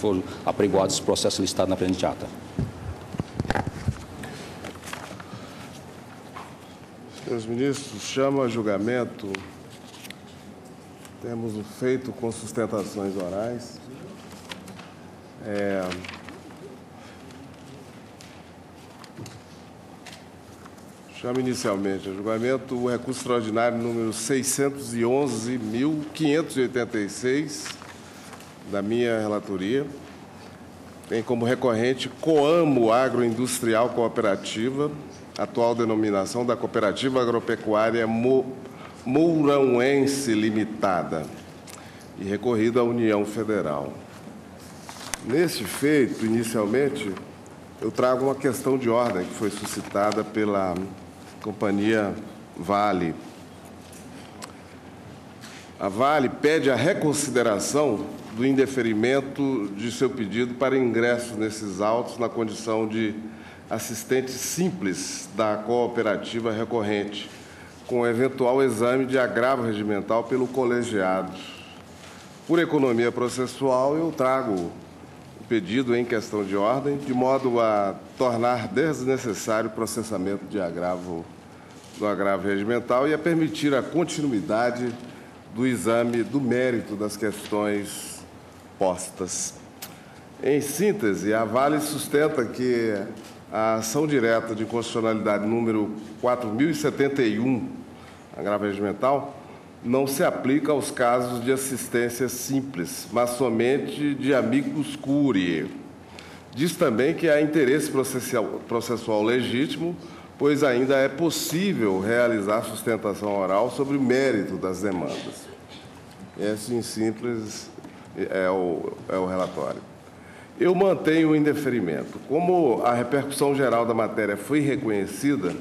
foram apregoados os processos listados na presente ata. Senhores ministros, chama a julgamento. Temos o feito com sustentações orais. É... Chama inicialmente a julgamento o recurso extraordinário número 611.586 da minha relatoria. Tem como recorrente Coamo Agroindustrial Cooperativa, atual denominação da Cooperativa Agropecuária Mourãoense Limitada, e recorrido à União Federal. Nesse feito, inicialmente, eu trago uma questão de ordem que foi suscitada pela companhia Vale. A Vale pede a reconsideração do indeferimento de seu pedido para ingresso nesses autos na condição de assistente simples da cooperativa recorrente, com eventual exame de agravo regimental pelo colegiado. Por economia processual, eu trago o pedido em questão de ordem, de modo a tornar desnecessário o processamento de agravo do agravo regimental e a permitir a continuidade do exame do mérito das questões postas. Em síntese, a Vale sustenta que a ação direta de constitucionalidade número 4071, agravo regimental, não se aplica aos casos de assistência simples, mas somente de amigos curie. Diz também que há interesse processual, processual, legítimo, pois ainda é possível realizar sustentação oral sobre o mérito das demandas. É assim simples, é o, é o relatório. Eu mantenho o indeferimento. Como a repercussão geral da matéria foi reconhecida,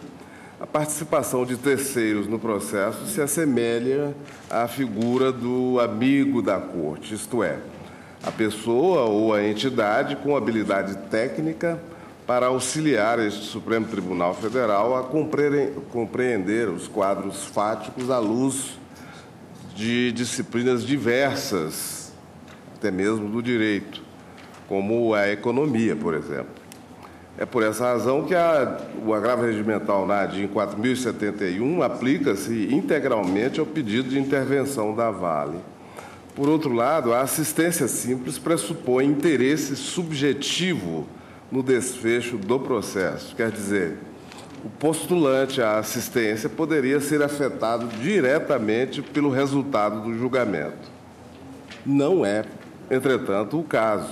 a participação de terceiros no processo se assemelha à figura do amigo da corte, isto é, a pessoa ou a entidade com habilidade técnica para auxiliar este Supremo Tribunal Federal a compreender os quadros fáticos à luz de disciplinas diversas até mesmo do direito, como a economia, por exemplo. É por essa razão que a, o agravo regimental na ADIM 4071 aplica-se integralmente ao pedido de intervenção da Vale. Por outro lado, a assistência simples pressupõe interesse subjetivo no desfecho do processo. Quer dizer, o postulante à assistência poderia ser afetado diretamente pelo resultado do julgamento. Não é entretanto, o caso,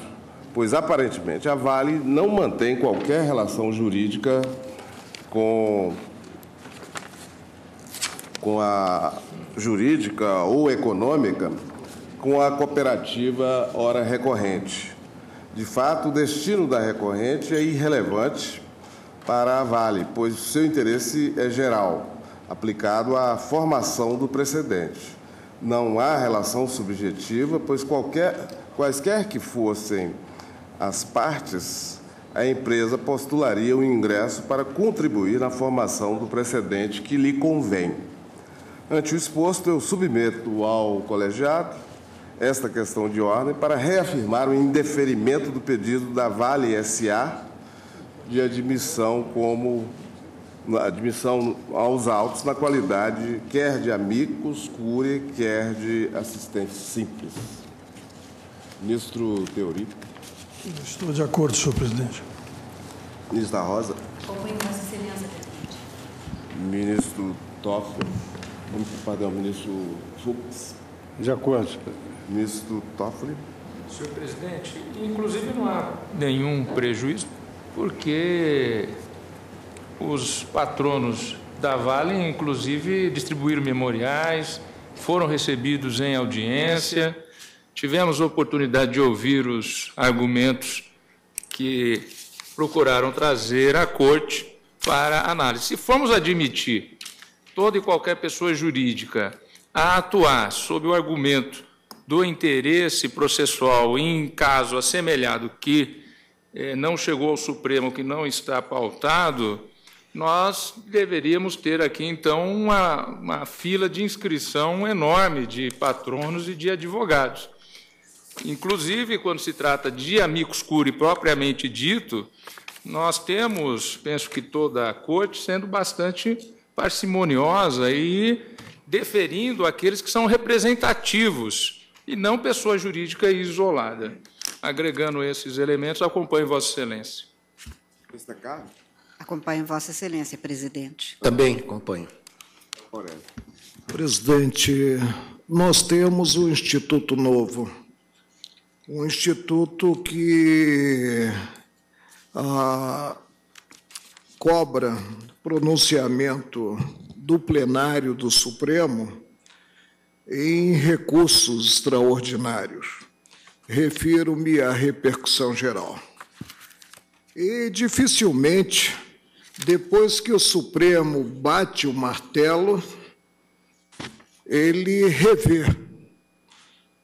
pois aparentemente a Vale não mantém qualquer relação jurídica com, com a jurídica ou econômica com a cooperativa Hora Recorrente. De fato, o destino da recorrente é irrelevante para a Vale, pois seu interesse é geral, aplicado à formação do precedente não há relação subjetiva, pois qualquer, quaisquer que fossem as partes, a empresa postularia o ingresso para contribuir na formação do precedente que lhe convém. Ante o exposto, eu submeto ao colegiado esta questão de ordem para reafirmar o indeferimento do pedido da Vale SA de admissão como admissão aos autos na qualidade quer de amigos cure, quer de assistente simples. Ministro Teori. Estou de acordo, senhor presidente. Ministro da Rosa. ministro vossa vamos presidente. Ministro Toffoli. Perdão, ministro Fux. De acordo, senhor Ministro Toffoli. Senhor presidente, inclusive não há nenhum prejuízo, porque os patronos da Vale, inclusive, distribuíram memoriais, foram recebidos em audiência, tivemos oportunidade de ouvir os argumentos que procuraram trazer à corte para análise. Se formos admitir toda e qualquer pessoa jurídica a atuar sob o argumento do interesse processual em caso assemelhado que eh, não chegou ao Supremo, que não está pautado, nós deveríamos ter aqui, então, uma, uma fila de inscrição enorme de patronos e de advogados. Inclusive, quando se trata de amicus curi propriamente dito, nós temos, penso que toda a corte, sendo bastante parcimoniosa e deferindo aqueles que são representativos e não pessoa jurídica isolada. Agregando esses elementos, acompanho Vossa Excelência. Acompanho Vossa Excelência, presidente. Também acompanho. Presidente, nós temos um instituto novo, um instituto que ah, cobra pronunciamento do plenário do Supremo em recursos extraordinários. Refiro-me à repercussão geral. E dificilmente depois que o Supremo bate o martelo, ele revê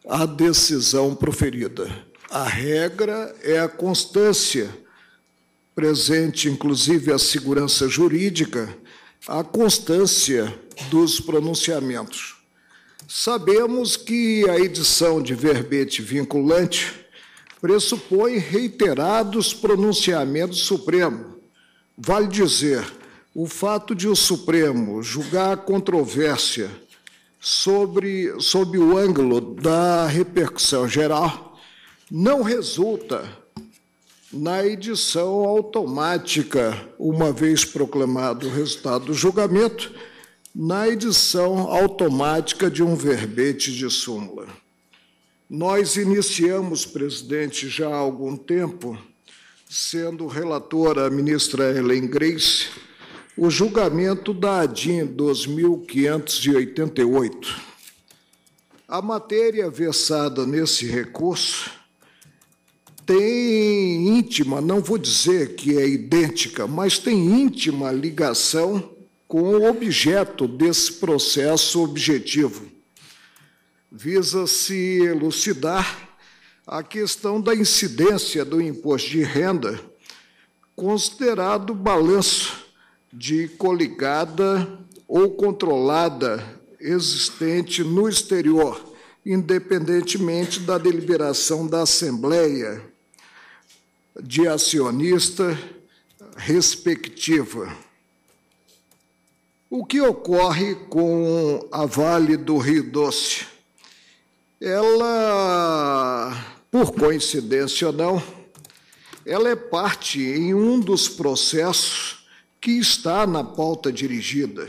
a decisão proferida. A regra é a constância, presente inclusive a segurança jurídica, a constância dos pronunciamentos. Sabemos que a edição de verbete vinculante pressupõe reiterados pronunciamentos supremos. Supremo, Vale dizer, o fato de o Supremo julgar a controvérsia sobre, sobre o ângulo da repercussão geral não resulta na edição automática, uma vez proclamado o resultado do julgamento, na edição automática de um verbete de súmula. Nós iniciamos, presidente, já há algum tempo, sendo relatora a ministra Helen Grace, o julgamento da ADIM 2588. A matéria versada nesse recurso tem íntima, não vou dizer que é idêntica, mas tem íntima ligação com o objeto desse processo objetivo. Visa-se elucidar a questão da incidência do imposto de renda, considerado balanço de coligada ou controlada existente no exterior, independentemente da deliberação da Assembleia de acionista respectiva. O que ocorre com a Vale do Rio Doce? Ela por coincidência ou não, ela é parte em um dos processos que está na pauta dirigida.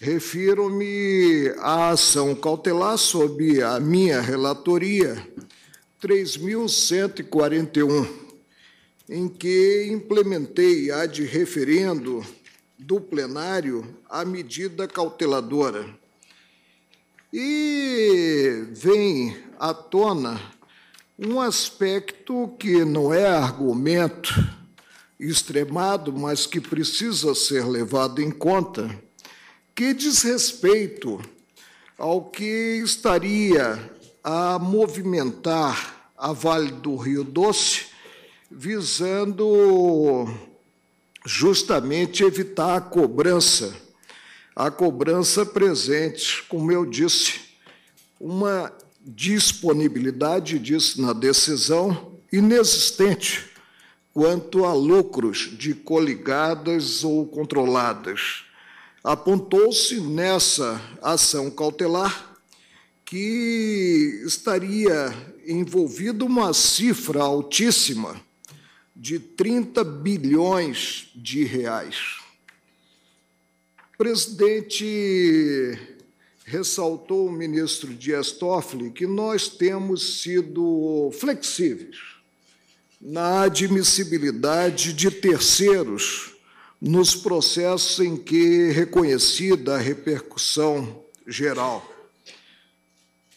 Refiro-me à ação cautelar sob a minha relatoria 3141, em que implementei a de referendo do plenário a medida cauteladora. E vem à tona um aspecto que não é argumento extremado, mas que precisa ser levado em conta, que diz respeito ao que estaria a movimentar a Vale do Rio Doce, visando justamente evitar a cobrança, a cobrança presente, como eu disse, uma disponibilidade, diz na decisão, inexistente quanto a lucros de coligadas ou controladas. Apontou-se nessa ação cautelar que estaria envolvida uma cifra altíssima de 30 bilhões de reais. Presidente ressaltou o ministro Dias Toffoli que nós temos sido flexíveis na admissibilidade de terceiros nos processos em que é reconhecida a repercussão geral.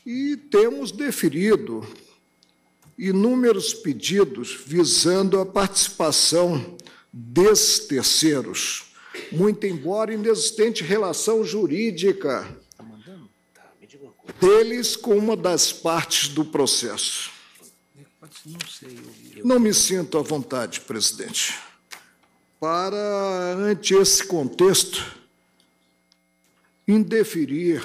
E temos deferido inúmeros pedidos visando a participação desses terceiros, muito embora inexistente relação jurídica deles com uma das partes do processo. Não me sinto à vontade, presidente, para, ante esse contexto, indeferir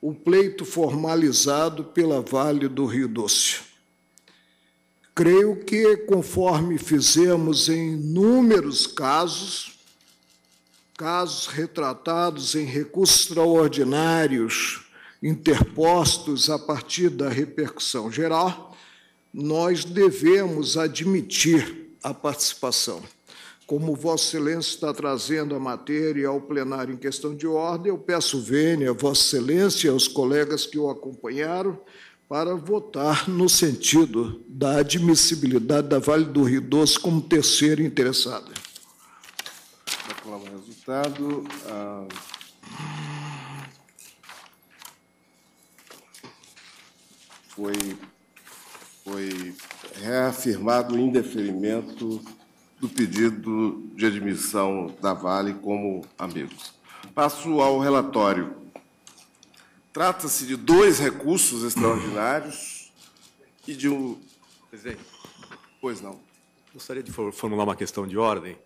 o pleito formalizado pela Vale do Rio Doce. Creio que, conforme fizemos em inúmeros casos, casos retratados em recursos extraordinários interpostos a partir da repercussão geral, nós devemos admitir a participação. Como Vossa Excelência está trazendo a matéria ao plenário em questão de ordem, eu peço vênia a Vossa Excelência e aos colegas que o acompanharam para votar no sentido da admissibilidade da Vale do Rio Doce como terceira interessada. Declaro o resultado. Ah... foi, foi reafirmado o indeferimento do pedido de admissão da Vale como amigos. Passo ao relatório. Trata-se de dois recursos extraordinários e de um. Presidente. Pois não. Gostaria de formular uma questão de ordem.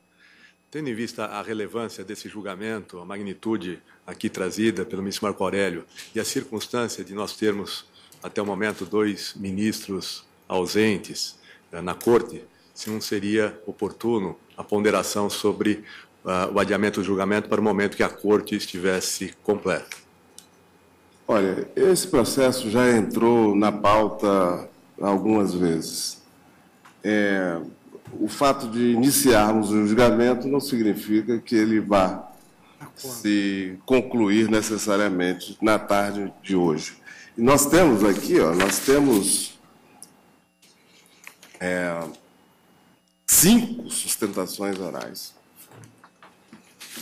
Tendo em vista a relevância desse julgamento, a magnitude aqui trazida pelo ministro Marco Aurélio e a circunstância de nós termos até o momento, dois ministros ausentes eh, na corte, se não seria oportuno a ponderação sobre ah, o adiamento do julgamento para o momento que a corte estivesse completa. Olha, esse processo já entrou na pauta algumas vezes. É, o fato de iniciarmos o julgamento não significa que ele vá tá se concluir necessariamente na tarde de hoje. Nós temos aqui, ó, nós temos é, cinco sustentações orais.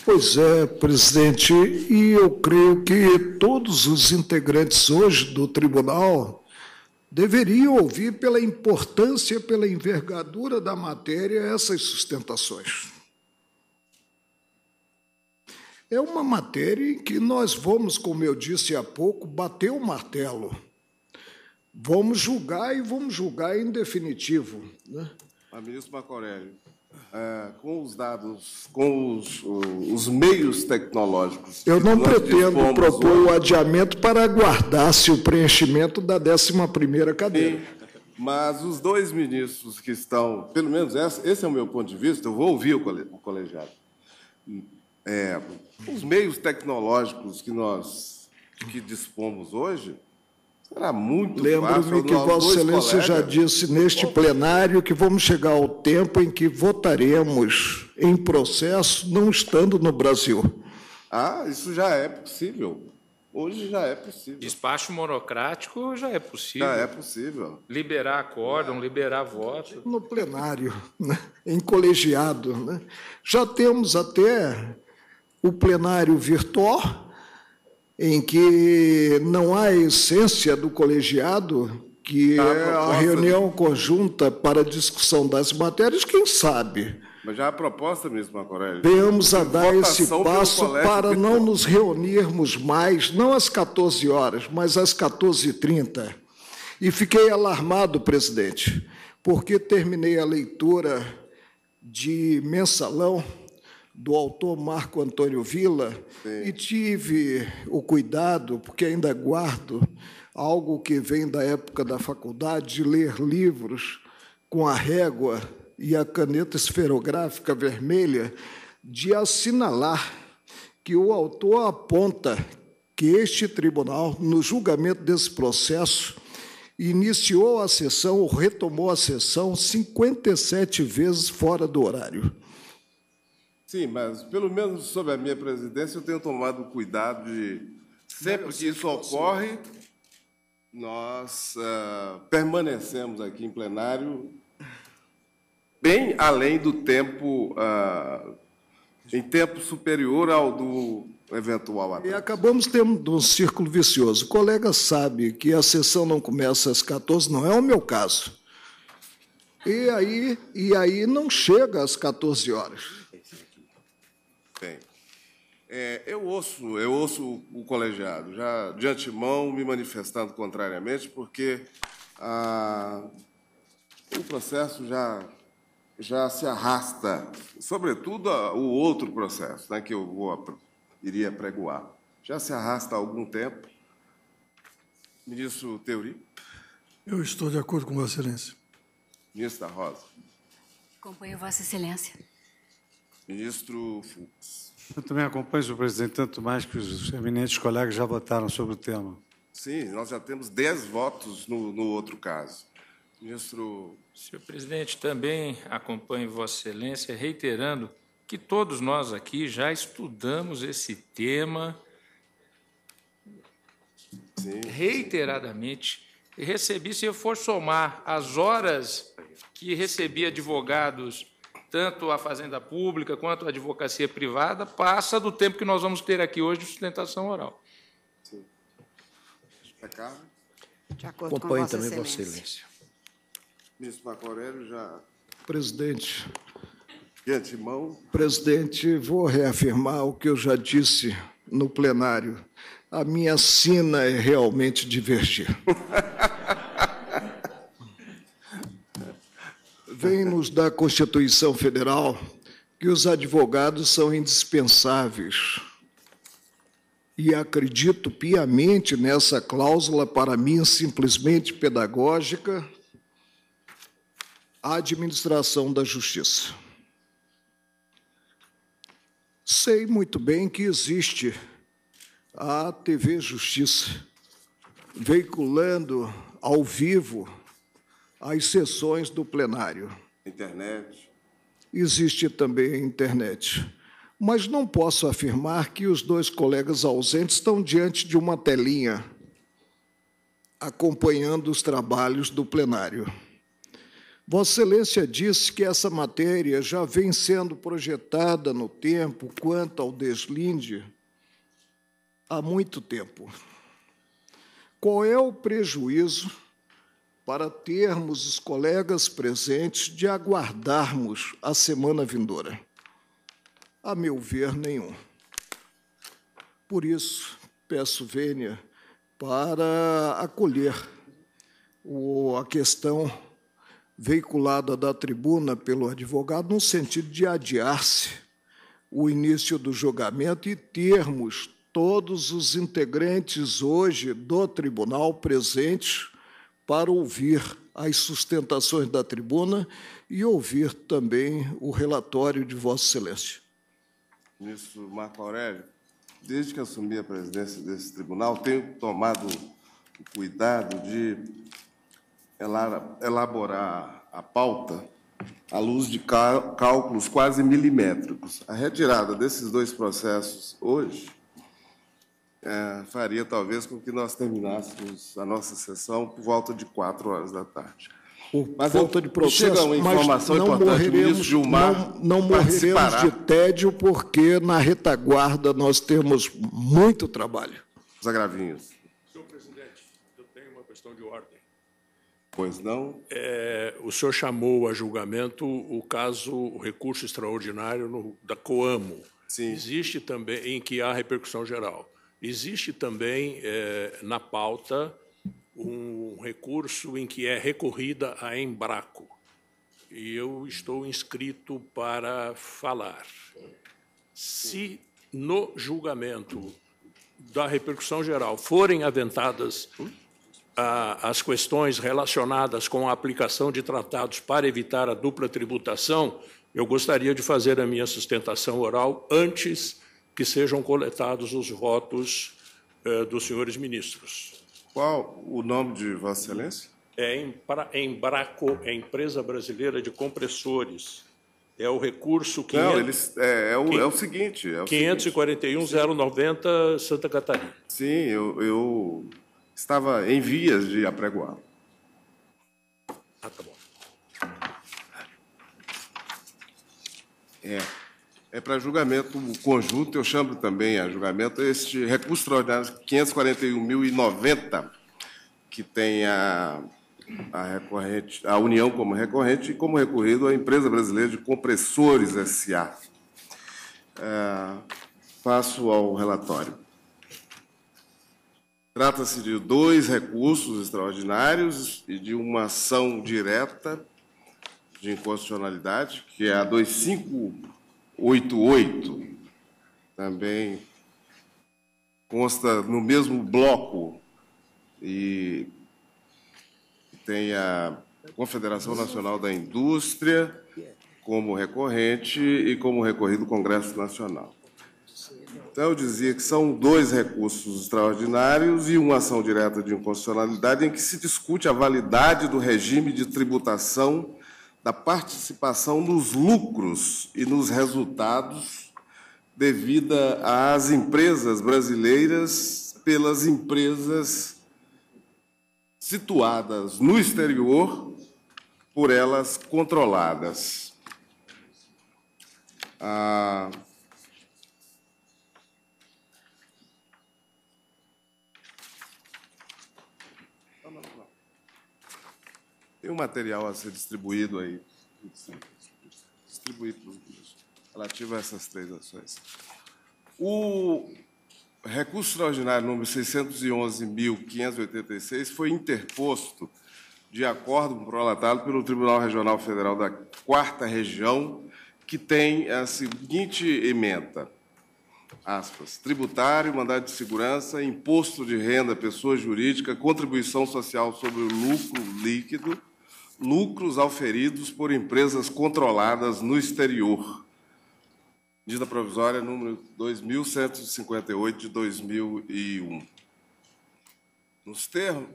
Pois é, presidente, e eu creio que todos os integrantes hoje do tribunal deveriam ouvir pela importância, pela envergadura da matéria, essas sustentações. É uma matéria em que nós vamos, como eu disse há pouco, bater o martelo. Vamos julgar e vamos julgar em definitivo. Né? A ministro Marco Aurélio, é, com os dados, com os, os meios tecnológicos. Eu não pretendo propor hoje. o adiamento para aguardar-se o preenchimento da 11ª cadeira. Sim, mas os dois ministros que estão, pelo menos esse é o meu ponto de vista, eu vou ouvir o colegiado, é, os meios tecnológicos que nós que dispomos hoje, será muito Lembro-me que Vossa Excelência colegas... já disse neste plenário que vamos chegar ao tempo em que votaremos em processo não estando no Brasil. Ah, isso já é possível. Hoje já é possível. Despacho monocrático já é possível. Já é possível. Liberar acórdão, é. liberar voto. No plenário, né? em colegiado. Né? Já temos até o plenário virtual, em que não há essência do colegiado, que tá, é a reunião conjunta para discussão das matérias, quem sabe? Mas já a proposta mesmo, Acorélio. Venhamos a dar esse passo para não nos reunirmos mais, não às 14 horas, mas às 14h30. E fiquei alarmado, presidente, porque terminei a leitura de mensalão do autor Marco Antônio Villa Sim. e tive o cuidado, porque ainda guardo algo que vem da época da faculdade, de ler livros com a régua e a caneta esferográfica vermelha, de assinalar que o autor aponta que este tribunal, no julgamento desse processo, iniciou a sessão ou retomou a sessão 57 vezes fora do horário. Sim, mas pelo menos sob a minha presidência eu tenho tomado cuidado de, sempre que isso ocorre, nós uh, permanecemos aqui em plenário bem além do tempo, uh, em tempo superior ao do eventual atraso. E acabamos tendo um círculo vicioso. O colega sabe que a sessão não começa às 14, não é o meu caso. E aí, e aí não chega às 14 horas tem. É, eu ouço, eu ouço o colegiado já de antemão me manifestando contrariamente, porque ah, o processo já já se arrasta, sobretudo o outro processo, né, que eu vou iria pregoar, já se arrasta há algum tempo. Ministro Teori. Eu estou de acordo com Vossa Excelência. Ministro da Rosa. Acompanho Vossa Excelência. Ministro Fux. Eu também acompanho, senhor presidente, tanto mais que os eminentes colegas já votaram sobre o tema. Sim, nós já temos dez votos no, no outro caso. Ministro. Senhor presidente, também acompanho Vossa Excelência, reiterando que todos nós aqui já estudamos esse tema sim, reiteradamente. Sim. E recebi, se eu for somar as horas que recebi advogados tanto a fazenda pública quanto a advocacia privada, passa do tempo que nós vamos ter aqui hoje de sustentação oral. Sim. Tá de acordo Acompanho com Vossa também, Vossa Excelência. Ministro Marco Aurélio já. Presidente. De antemão. Presidente, vou reafirmar o que eu já disse no plenário. A minha sina é realmente divergir. convém-nos da Constituição Federal que os advogados são indispensáveis. E acredito piamente nessa cláusula, para mim, simplesmente pedagógica, a administração da justiça. Sei muito bem que existe a TV Justiça, veiculando ao vivo as sessões do plenário. Internet. Existe também a internet. Mas não posso afirmar que os dois colegas ausentes estão diante de uma telinha acompanhando os trabalhos do plenário. Vossa Excelência disse que essa matéria já vem sendo projetada no tempo quanto ao deslinde há muito tempo. Qual é o prejuízo para termos os colegas presentes de aguardarmos a semana vindoura? A meu ver, nenhum. Por isso, peço vênia para acolher a questão veiculada da tribuna pelo advogado no sentido de adiar-se o início do julgamento e termos todos os integrantes hoje do tribunal presentes para ouvir as sustentações da tribuna e ouvir também o relatório de Vossa Excelência. Ministro Marco Aurélio, desde que assumi a presidência desse tribunal, tenho tomado o cuidado de elaborar a pauta à luz de cálculos quase milimétricos. A retirada desses dois processos hoje é, faria talvez com que nós terminássemos a nossa sessão por volta de quatro horas da tarde. Por mas falta de processo, chega uma informação não importante, ministro Gilmar não, não morreremos de tédio, porque na retaguarda nós temos muito trabalho. Zagravinhos. Senhor presidente, eu tenho uma questão de ordem. Pois não? É, o senhor chamou a julgamento o caso, o recurso extraordinário no, da Coamo. Sim. Existe também em que há repercussão geral. Existe também é, na pauta um recurso em que é recorrida a Embraco. E eu estou inscrito para falar. Se no julgamento da repercussão geral forem aventadas a, ah, as questões relacionadas com a aplicação de tratados para evitar a dupla tributação, eu gostaria de fazer a minha sustentação oral antes que sejam coletados os votos eh, dos senhores ministros. Qual o nome de Vossa Excelência? É Embraco, é Empresa Brasileira de Compressores. É o recurso que. Não, é eles, é, é, o, é o seguinte. É 541-090 Santa Catarina. Sim, eu, eu estava em vias de apregoá-lo. Ah, tá bom. É é para julgamento conjunto, eu chamo também a julgamento este recurso extraordinário 541.090, que tem a, a, recorrente, a União como recorrente e como recorrido a Empresa Brasileira de Compressores S.A. É, passo ao relatório. Trata-se de dois recursos extraordinários e de uma ação direta de inconstitucionalidade, que é a 25 88, também consta no mesmo bloco e tem a Confederação Nacional da Indústria como recorrente e como recorrido Congresso Nacional. Então, eu dizia que são dois recursos extraordinários e uma ação direta de inconstitucionalidade em que se discute a validade do regime de tributação da participação nos lucros e nos resultados devida às empresas brasileiras pelas empresas situadas no exterior por elas controladas. Ah, Tem um material a ser distribuído aí, distribuído relativo a essas três ações. O recurso extraordinário número 611.586 foi interposto de acordo com o prolatado pelo Tribunal Regional Federal da Quarta Região, que tem a seguinte emenda, aspas, tributário, mandado de segurança, imposto de renda, pessoa jurídica, contribuição social sobre o lucro líquido, lucros auferidos por empresas controladas no exterior. Medida provisória número 2158 de 2001. Nos termos,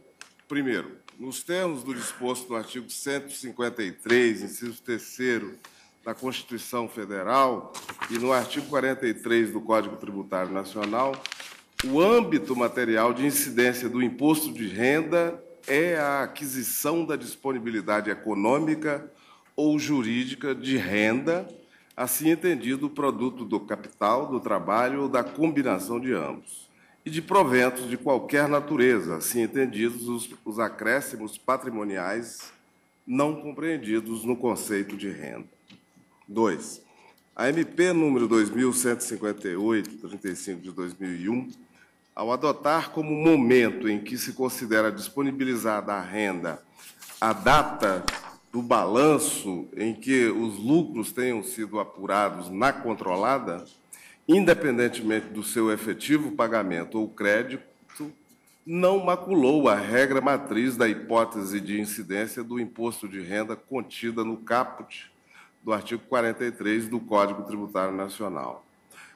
primeiro, nos termos do disposto no artigo 153, inciso 3 da Constituição Federal e no artigo 43 do Código Tributário Nacional, o âmbito material de incidência do imposto de renda é a aquisição da disponibilidade econômica ou jurídica de renda, assim entendido produto do capital, do trabalho ou da combinação de ambos, e de proventos de qualquer natureza, assim entendidos os, os acréscimos patrimoniais não compreendidos no conceito de renda. 2. A MP número 2158, 35 de 2001, ao adotar como momento em que se considera disponibilizada a renda a data do balanço em que os lucros tenham sido apurados na controlada, independentemente do seu efetivo pagamento ou crédito, não maculou a regra matriz da hipótese de incidência do imposto de renda contida no caput do artigo 43 do Código Tributário Nacional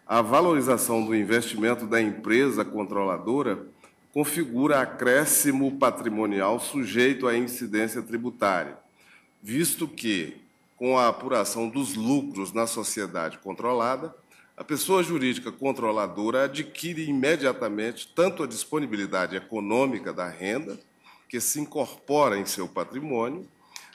a valorização do investimento da empresa controladora configura acréscimo patrimonial sujeito à incidência tributária, visto que, com a apuração dos lucros na sociedade controlada, a pessoa jurídica controladora adquire imediatamente tanto a disponibilidade econômica da renda, que se incorpora em seu patrimônio,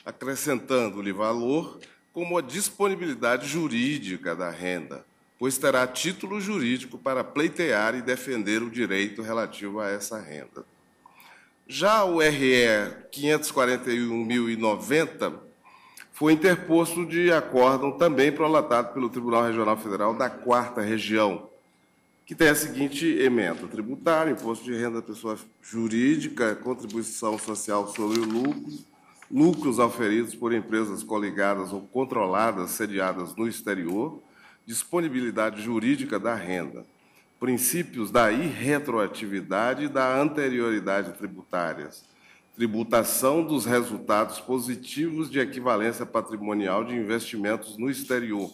acrescentando-lhe valor, como a disponibilidade jurídica da renda, pois terá título jurídico para pleitear e defender o direito relativo a essa renda. Já o RE 541.090 foi interposto de acórdão também prolatado pelo Tribunal Regional Federal da Quarta Região, que tem a seguinte emenda: tributário, imposto de renda da pessoa jurídica, contribuição social sobre o lucro, lucros oferidos por empresas coligadas ou controladas sediadas no exterior, disponibilidade jurídica da renda, princípios da irretroatividade e da anterioridade tributárias, tributação dos resultados positivos de equivalência patrimonial de investimentos no exterior.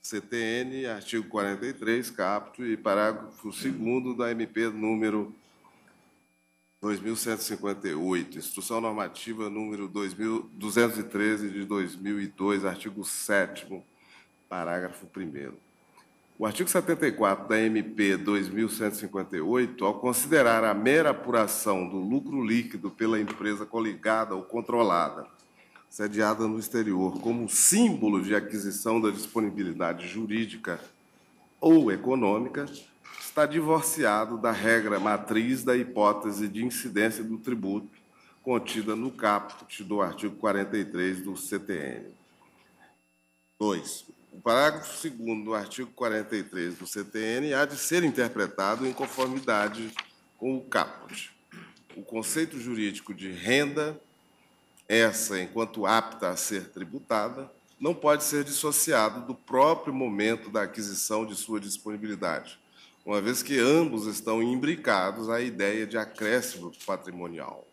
CTN, artigo 43, caput e parágrafo 2 da MP número 2158, Instrução Normativa número 2213 de 2002, artigo 7 Parágrafo 1. O artigo 74 da MP 2158, ao considerar a mera apuração do lucro líquido pela empresa coligada ou controlada, sediada no exterior, como símbolo de aquisição da disponibilidade jurídica ou econômica, está divorciado da regra matriz da hipótese de incidência do tributo contida no caput do artigo 43 do CTN. 2. O parágrafo 2 do artigo 43 do CTN há de ser interpretado em conformidade com o caput. O conceito jurídico de renda, essa enquanto apta a ser tributada, não pode ser dissociado do próprio momento da aquisição de sua disponibilidade, uma vez que ambos estão imbricados à ideia de acréscimo patrimonial.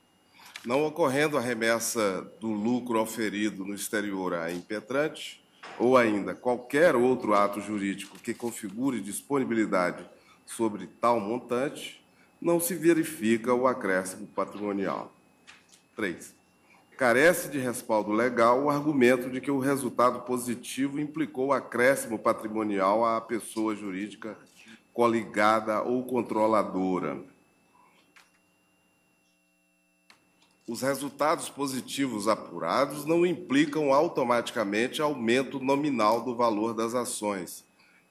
Não ocorrendo a remessa do lucro oferido no exterior à impetrante, ou ainda qualquer outro ato jurídico que configure disponibilidade sobre tal montante, não se verifica o acréscimo patrimonial. 3. Carece de respaldo legal o argumento de que o resultado positivo implicou acréscimo patrimonial à pessoa jurídica coligada ou controladora. os resultados positivos apurados não implicam automaticamente aumento nominal do valor das ações,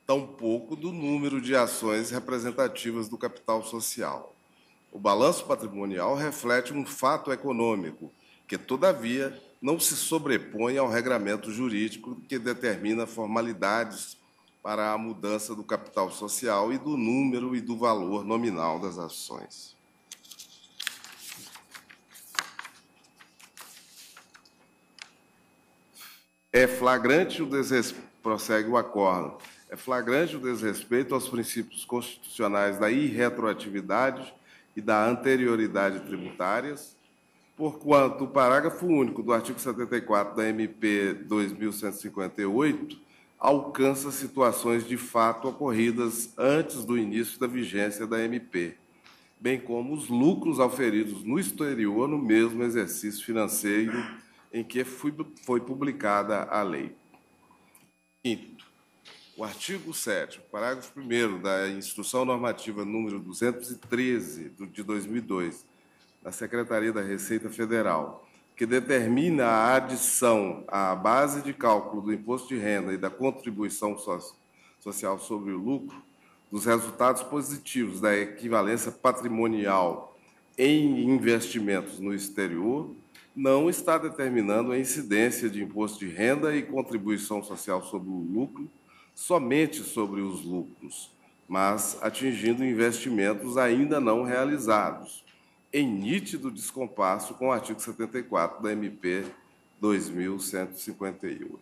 tampouco do número de ações representativas do capital social. O balanço patrimonial reflete um fato econômico, que, todavia, não se sobrepõe ao regramento jurídico que determina formalidades para a mudança do capital social e do número e do valor nominal das ações. É flagrante o desrespeito, prossegue o acordo, é flagrante o desrespeito aos princípios constitucionais da irretroatividade e da anterioridade tributárias, porquanto o parágrafo único do artigo 74 da MP 2158 alcança situações de fato ocorridas antes do início da vigência da MP, bem como os lucros auferidos no exterior no mesmo exercício financeiro em que foi publicada a lei. Quinto, o artigo 7, parágrafo 1 da Instrução Normativa número 213 de 2002, da Secretaria da Receita Federal, que determina a adição à base de cálculo do imposto de renda e da contribuição social sobre o lucro dos resultados positivos da equivalência patrimonial em investimentos no exterior não está determinando a incidência de imposto de renda e contribuição social sobre o lucro somente sobre os lucros, mas atingindo investimentos ainda não realizados, em nítido descompasso com o artigo 74 da MP 2158.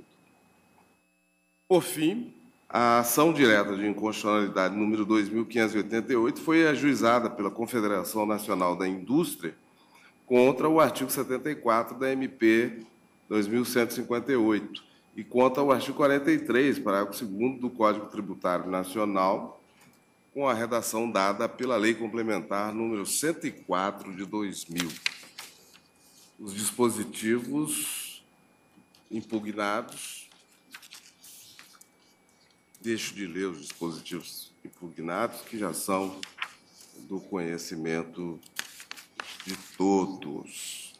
Por fim, a ação direta de inconstitucionalidade número 2588 foi ajuizada pela Confederação Nacional da Indústria contra o artigo 74 da MP 2158 e contra o artigo 43, parágrafo 2 do Código Tributário Nacional, com a redação dada pela Lei Complementar número 104 de 2000. Os dispositivos impugnados. Deixo de ler os dispositivos impugnados, que já são do conhecimento de todos.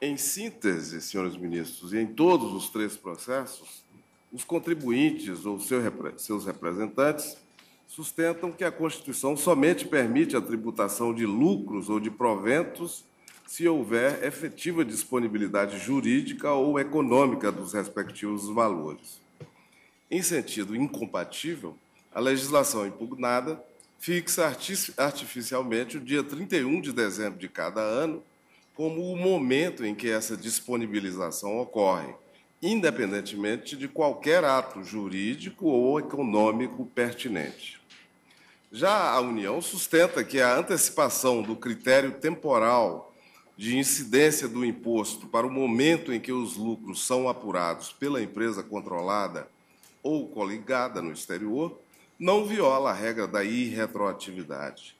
Em síntese, senhores ministros, e em todos os três processos, os contribuintes ou seus representantes sustentam que a Constituição somente permite a tributação de lucros ou de proventos se houver efetiva disponibilidade jurídica ou econômica dos respectivos valores. Em sentido incompatível, a legislação é impugnada fixa artificialmente o dia 31 de dezembro de cada ano como o momento em que essa disponibilização ocorre, independentemente de qualquer ato jurídico ou econômico pertinente. Já a União sustenta que a antecipação do critério temporal de incidência do imposto para o momento em que os lucros são apurados pela empresa controlada ou coligada no exterior não viola a regra da irretroatividade,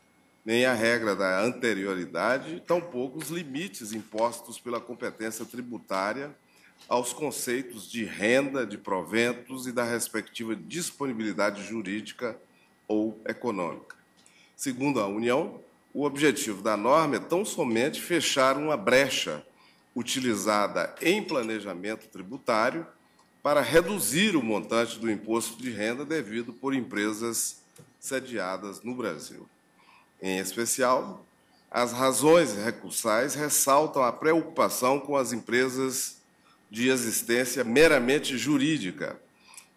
nem a regra da anterioridade, tampouco os limites impostos pela competência tributária aos conceitos de renda, de proventos e da respectiva disponibilidade jurídica ou econômica. Segundo a União, o objetivo da norma é tão somente fechar uma brecha utilizada em planejamento tributário para reduzir o montante do imposto de renda devido por empresas sediadas no Brasil. Em especial, as razões recursais ressaltam a preocupação com as empresas de existência meramente jurídica,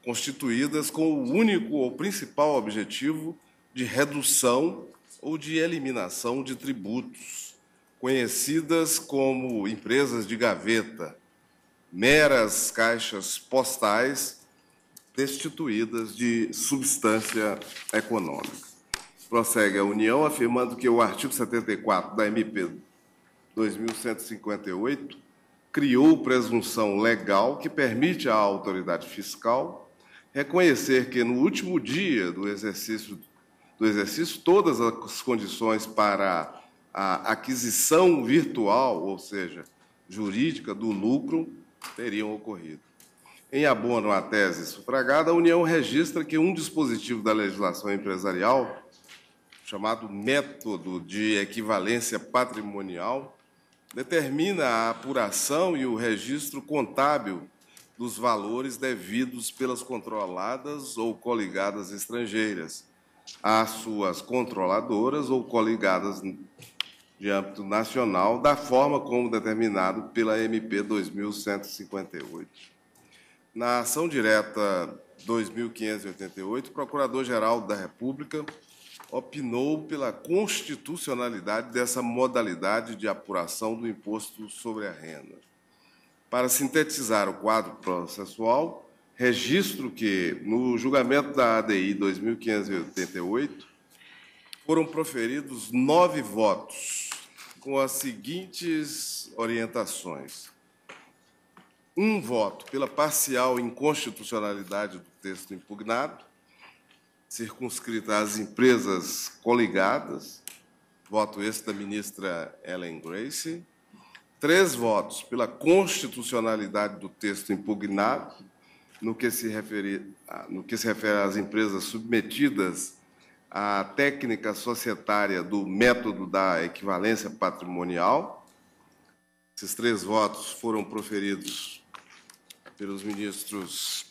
constituídas com o único ou principal objetivo de redução ou de eliminação de tributos, conhecidas como empresas de gaveta meras caixas postais destituídas de substância econômica. Prossegue a União afirmando que o artigo 74 da MP 2158 criou presunção legal que permite à autoridade fiscal reconhecer que no último dia do exercício do exercício todas as condições para a aquisição virtual, ou seja, jurídica do lucro teriam ocorrido. Em abono à tese sufragada, a União registra que um dispositivo da legislação empresarial, chamado Método de Equivalência Patrimonial, determina a apuração e o registro contábil dos valores devidos pelas controladas ou coligadas estrangeiras às suas controladoras ou coligadas de âmbito nacional, da forma como determinado pela MP 2158. Na ação direta 2588, o Procurador-Geral da República opinou pela constitucionalidade dessa modalidade de apuração do imposto sobre a renda. Para sintetizar o quadro processual, registro que, no julgamento da ADI 2588, foram proferidos nove votos com as seguintes orientações. Um voto pela parcial inconstitucionalidade do texto impugnado, circunscrita às empresas coligadas, voto esse da ministra Ellen Grace. Três votos pela constitucionalidade do texto impugnado, no que se refere, no que se refere às empresas submetidas a técnica societária do método da equivalência patrimonial. Esses três votos foram proferidos pelos ministros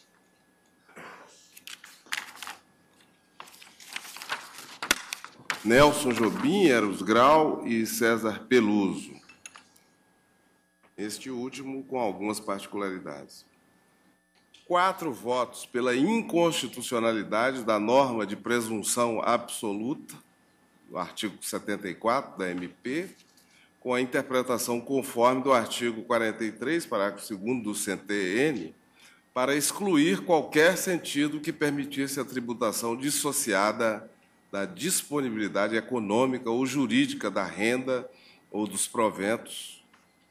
Nelson Jobim, Eros Grau e César Peluso. Este último com algumas particularidades quatro votos pela inconstitucionalidade da norma de presunção absoluta, do artigo 74 da MP, com a interpretação conforme do artigo 43, parágrafo 2 do CTN, para excluir qualquer sentido que permitisse a tributação dissociada da disponibilidade econômica ou jurídica da renda ou dos proventos.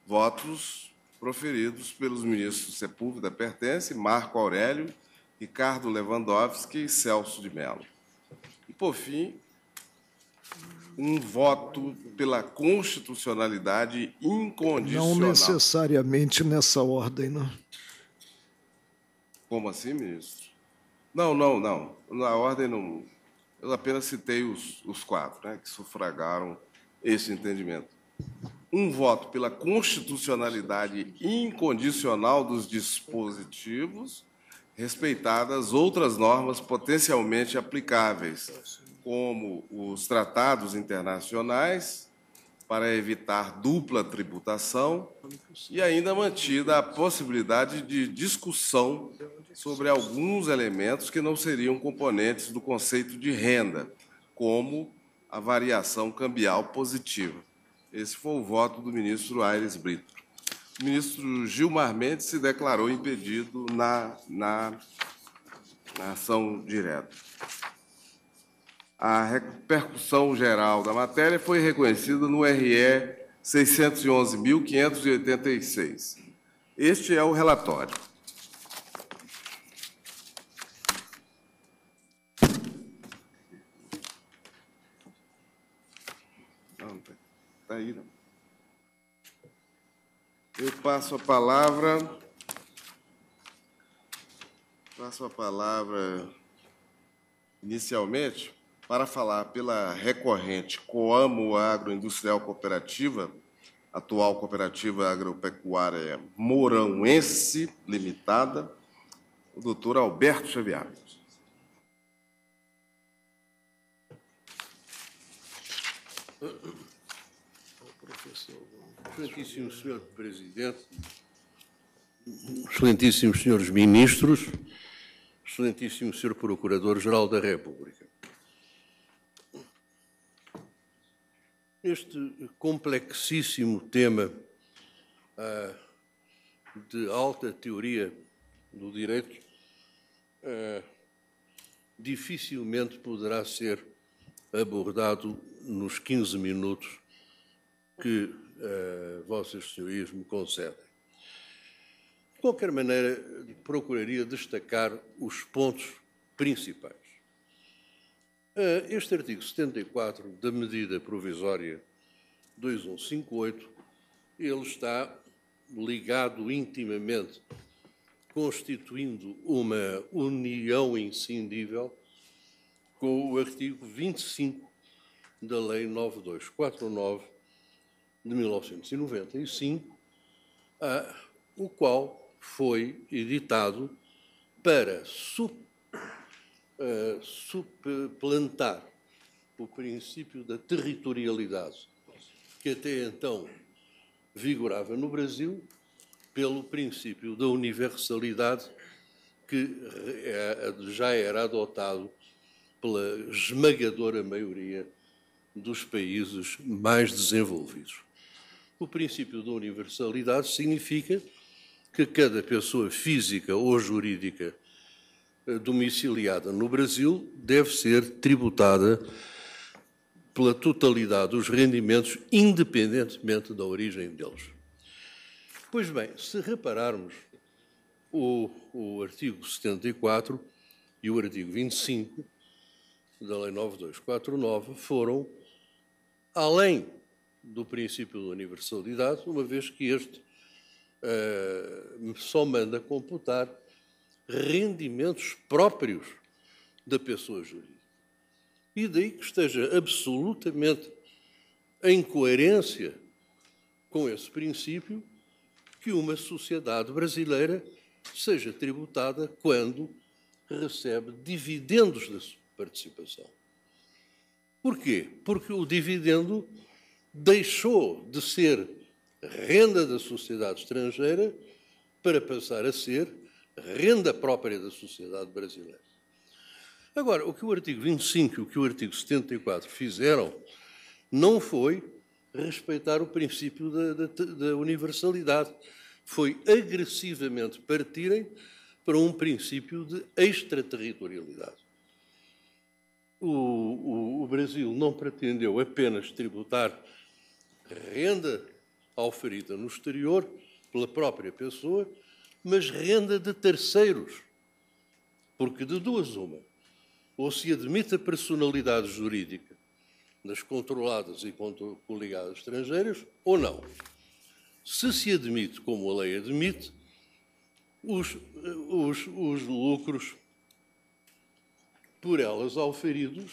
Votos proferidos pelos ministros Sepúlveda Pertence, Marco Aurélio, Ricardo Lewandowski e Celso de Mello. E, por fim, um voto pela constitucionalidade incondicional. Não necessariamente nessa ordem, não. Como assim, ministro? Não, não, não. Na ordem não. Eu apenas citei os, os quatro né, que sufragaram esse entendimento um voto pela constitucionalidade incondicional dos dispositivos, respeitadas outras normas potencialmente aplicáveis, como os tratados internacionais, para evitar dupla tributação e ainda mantida a possibilidade de discussão sobre alguns elementos que não seriam componentes do conceito de renda, como a variação cambial positiva. Esse foi o voto do ministro Aires Brito. O ministro Gilmar Mendes se declarou impedido na, na, na ação direta. A repercussão geral da matéria foi reconhecida no RE 611.586. Este é o relatório. Está aí, não? Né? Eu passo a palavra. Passo a palavra inicialmente para falar pela recorrente Coamo Agroindustrial Cooperativa, atual cooperativa agropecuária Mourãoense Limitada, o doutor Alberto Xavier. Excelentíssimo Senhor Presidente, Excelentíssimos Senhores Ministros, Excelentíssimo Senhor Procurador-Geral da República. Este complexíssimo tema ah, de alta teoria do direito ah, dificilmente poderá ser abordado nos 15 minutos que uh, eh, Vossa Senhorias me concedem. De qualquer maneira, procuraria destacar os pontos principais. Eh, este artigo 74 da medida provisória 2158, ele está ligado intimamente, constituindo uma união inscindível com o artigo 25 da Lei 9249 de 1995, ah, o qual foi editado para sup, uh, ah, suplantar o princípio da territorialidade, que até então vigorava no Brasil, pelo princípio da universalidade que já era adotado pela esmagadora maioria dos países mais desenvolvidos. O princípio da universalidade significa que cada pessoa física ou jurídica eh, domiciliada no Brasil deve ser tributada pela totalidade dos rendimentos, independentemente da origem deles. Pois bem, se repararmos, o, o artigo 74 e o artigo 25 da Lei 9249 foram além do princípio da universalidade, uma vez que este uh, só manda computar rendimentos próprios da pessoa jurídica. E daí que esteja absolutamente em coerência com esse princípio que uma sociedade brasileira seja tributada quando recebe dividendos da sua participação. Porquê? Porque o dividendo deixou de ser renda da sociedade estrangeira para passar a ser renda própria da sociedade brasileira. Agora, o que o artigo 25 e o que o artigo 74 fizeram não foi respeitar o princípio da, da, da universalidade, foi agressivamente partirem para um princípio de extraterritorialidade. O, o, o Brasil não pretendeu apenas tributar renda oferida no exterior pela própria pessoa, mas renda de terceiros. Porque de duas uma, ou se admite a personalidade jurídica nas controladas e coligadas estrangeiras, ou não. Se se admite, como a lei admite, os, os, os lucros por elas auferidos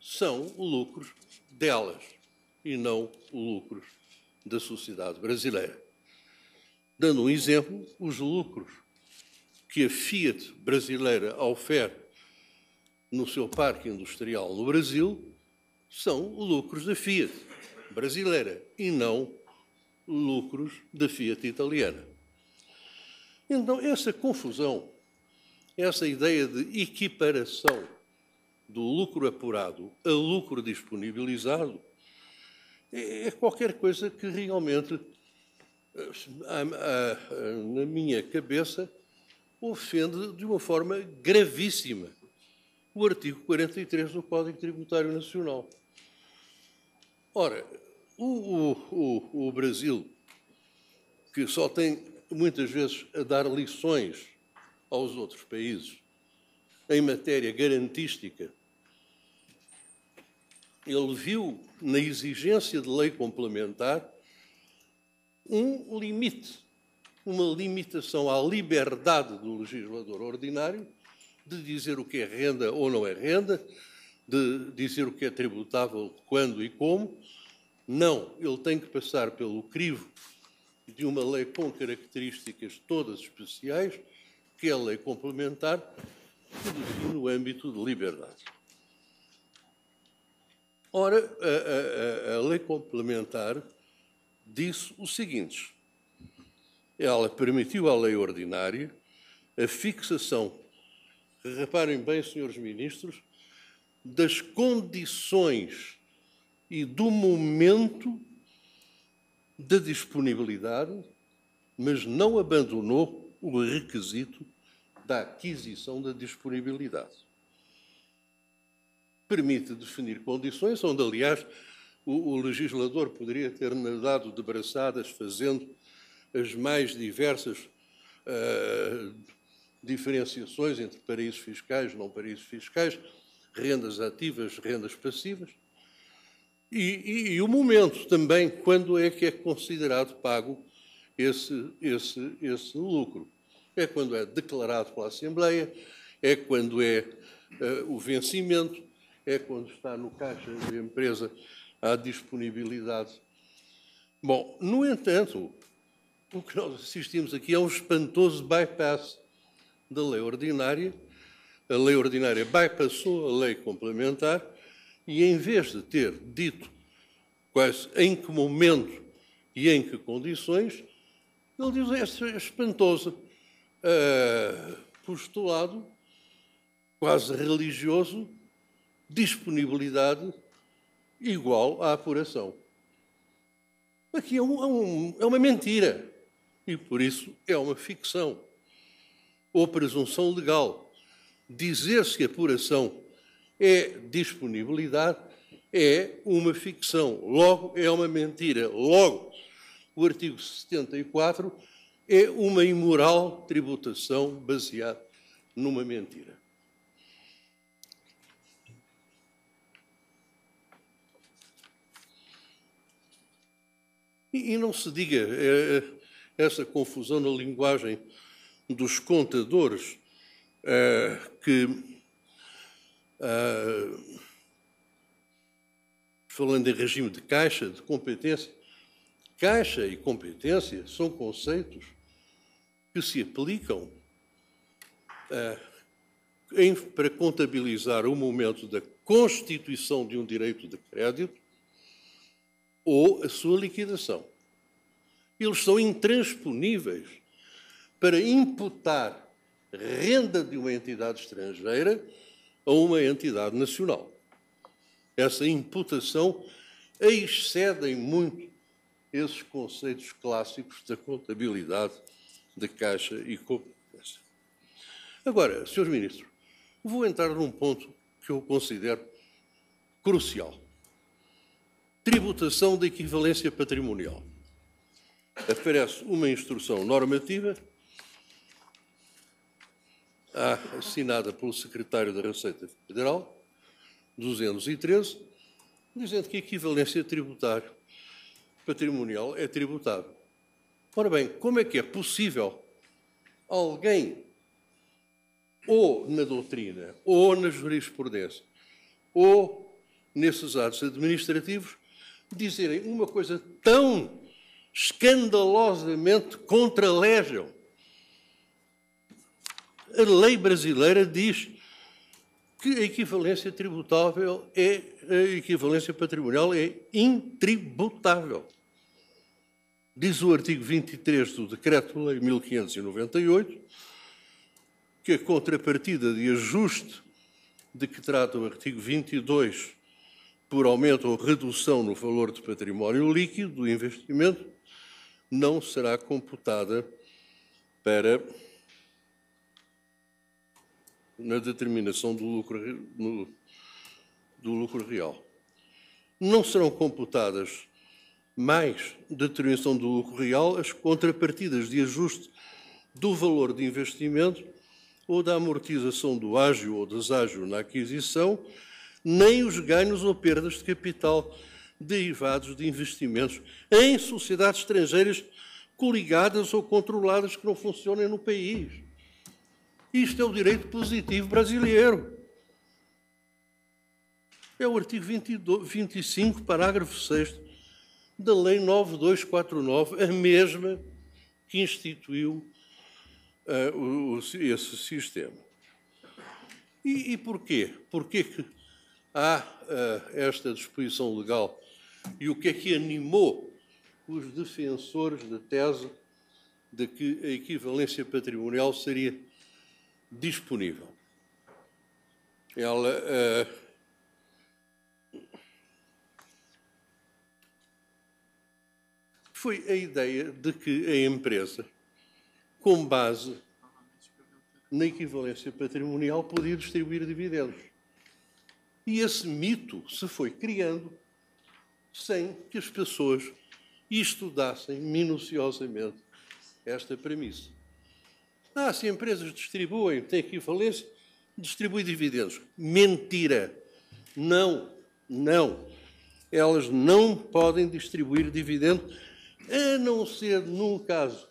são lucros delas e não o lucro da sociedade brasileira. Dando um exemplo, os lucros que a Fiat brasileira oferece no seu parque industrial no Brasil são lucros da Fiat brasileira e não lucros da Fiat italiana. Então, essa confusão, essa ideia de equiparação do lucro apurado a lucro disponibilizado, é, é qualquer coisa que realmente, eh, na minha cabeça, ofende de uma forma gravíssima o artigo 43 do Código Tributário Nacional. Ora, o, o, o Brasil, que só tem muitas vezes a dar lições aos outros países em matéria garantística ele viu na exigência de lei complementar um limite, uma limitação à liberdade do legislador ordinário de dizer o que é renda ou não é renda, de dizer o que é tributável, quando e como. Não, ele tem que passar pelo crivo de uma lei com características todas especiais, que é a lei complementar, que define o âmbito de liberdade. Ora, a, a, a lei complementar disse o seguinte: ela permitiu à lei ordinária a fixação, reparem bem, senhores ministros, das condições e do momento da disponibilidade, mas não abandonou o requisito da aquisição da disponibilidade permite definir condições onde, aliás, o, o legislador poderia ter nadado de braçadas fazendo as mais diversas uh, diferenciações entre paraísos fiscais, não paraísos fiscais, rendas ativas, rendas passivas. E, e, e, o momento também, quando é que é considerado pago esse, esse, esse lucro? É quando é declarado pela Assembleia, é quando é uh, o vencimento, é quando está no caixa da empresa a disponibilidade. Bom, no entanto, o que nós assistimos aqui é um espantoso bypass da lei ordinária. A lei ordinária bypassou a lei complementar e, em vez de ter dito quais, em que momento e em que condições, ele diz é esse espantoso uh, postulado, quase religioso, disponibilidade igual à apuração. Aqui é, é, um, é, uma mentira e, por isso, é uma ficção ou presunção legal. Dizer-se que apuração é disponibilidade é uma ficção, logo é uma mentira. Logo, o artigo 74 é uma imoral tributação baseada numa mentira. E, e não se diga é, essa confusão na linguagem dos contadores é, que. É, falando em regime de caixa, de competência, caixa e competência são conceitos que se aplicam em, para contabilizar o momento da constituição de um direito de crédito ou a sua liquidação. Eles são intransponíveis para imputar renda de uma entidade estrangeira a uma entidade nacional. Essa imputação excedem muito esses conceitos clássicos da contabilidade de caixa e competência. Agora, senhores ministros, vou entrar num ponto que eu considero crucial tributação da equivalência patrimonial. Aparece uma instrução normativa assinada pelo secretário da Receita Federal, 213, dizendo que a equivalência tributária patrimonial é tributável. Ora bem, como é que é possível alguém, ou na doutrina, ou na jurisprudência, ou nesses atos administrativos, dizerem uma coisa tão escandalosamente contra A lei brasileira diz que a equivalência tributável é a equivalência patrimonial é intributável. Diz o artigo 23 do Decreto-Lei 1598 que a contrapartida de ajuste de que trata o artigo 22 por aumento ou redução no valor de património líquido do investimento, não será computada para na determinação do lucro, no, do lucro real. Não serão computadas mais determinação do lucro real as contrapartidas de ajuste do valor de investimento ou da amortização do ágio ou deságio na aquisição nem os ganhos ou perdas de capital derivados de investimentos em sociedades estrangeiras coligadas ou controladas que não funcionem no país. Isto é o direito positivo brasileiro. É o artigo 22, 25, parágrafo 6 da Lei 9249, a mesma que instituiu uh, o, esse sistema. E, e porquê? Porquê que há uh, esta disposição legal e o que é que animou os defensores da tese de que a equivalência patrimonial seria disponível. Ela uh, foi a ideia de que a empresa, com base na equivalência patrimonial, podia distribuir dividendos. E esse mito se foi criando sem que as pessoas estudassem minuciosamente esta premissa. Ah, se empresas distribuem, tem aqui falência, distribui dividendos. Mentira! Não, não. Elas não podem distribuir dividendos, a não ser num caso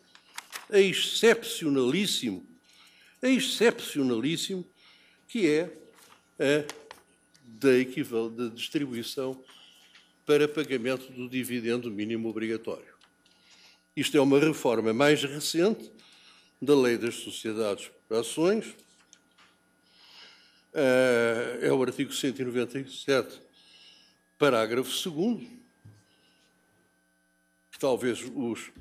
excepcionalíssimo, excepcionalíssimo, que é a da, da distribuição para pagamento do dividendo mínimo obrigatório. Isto é uma reforma mais recente da Lei das Sociedades por Ações. Ah, é o artigo 197, parágrafo 2, que talvez os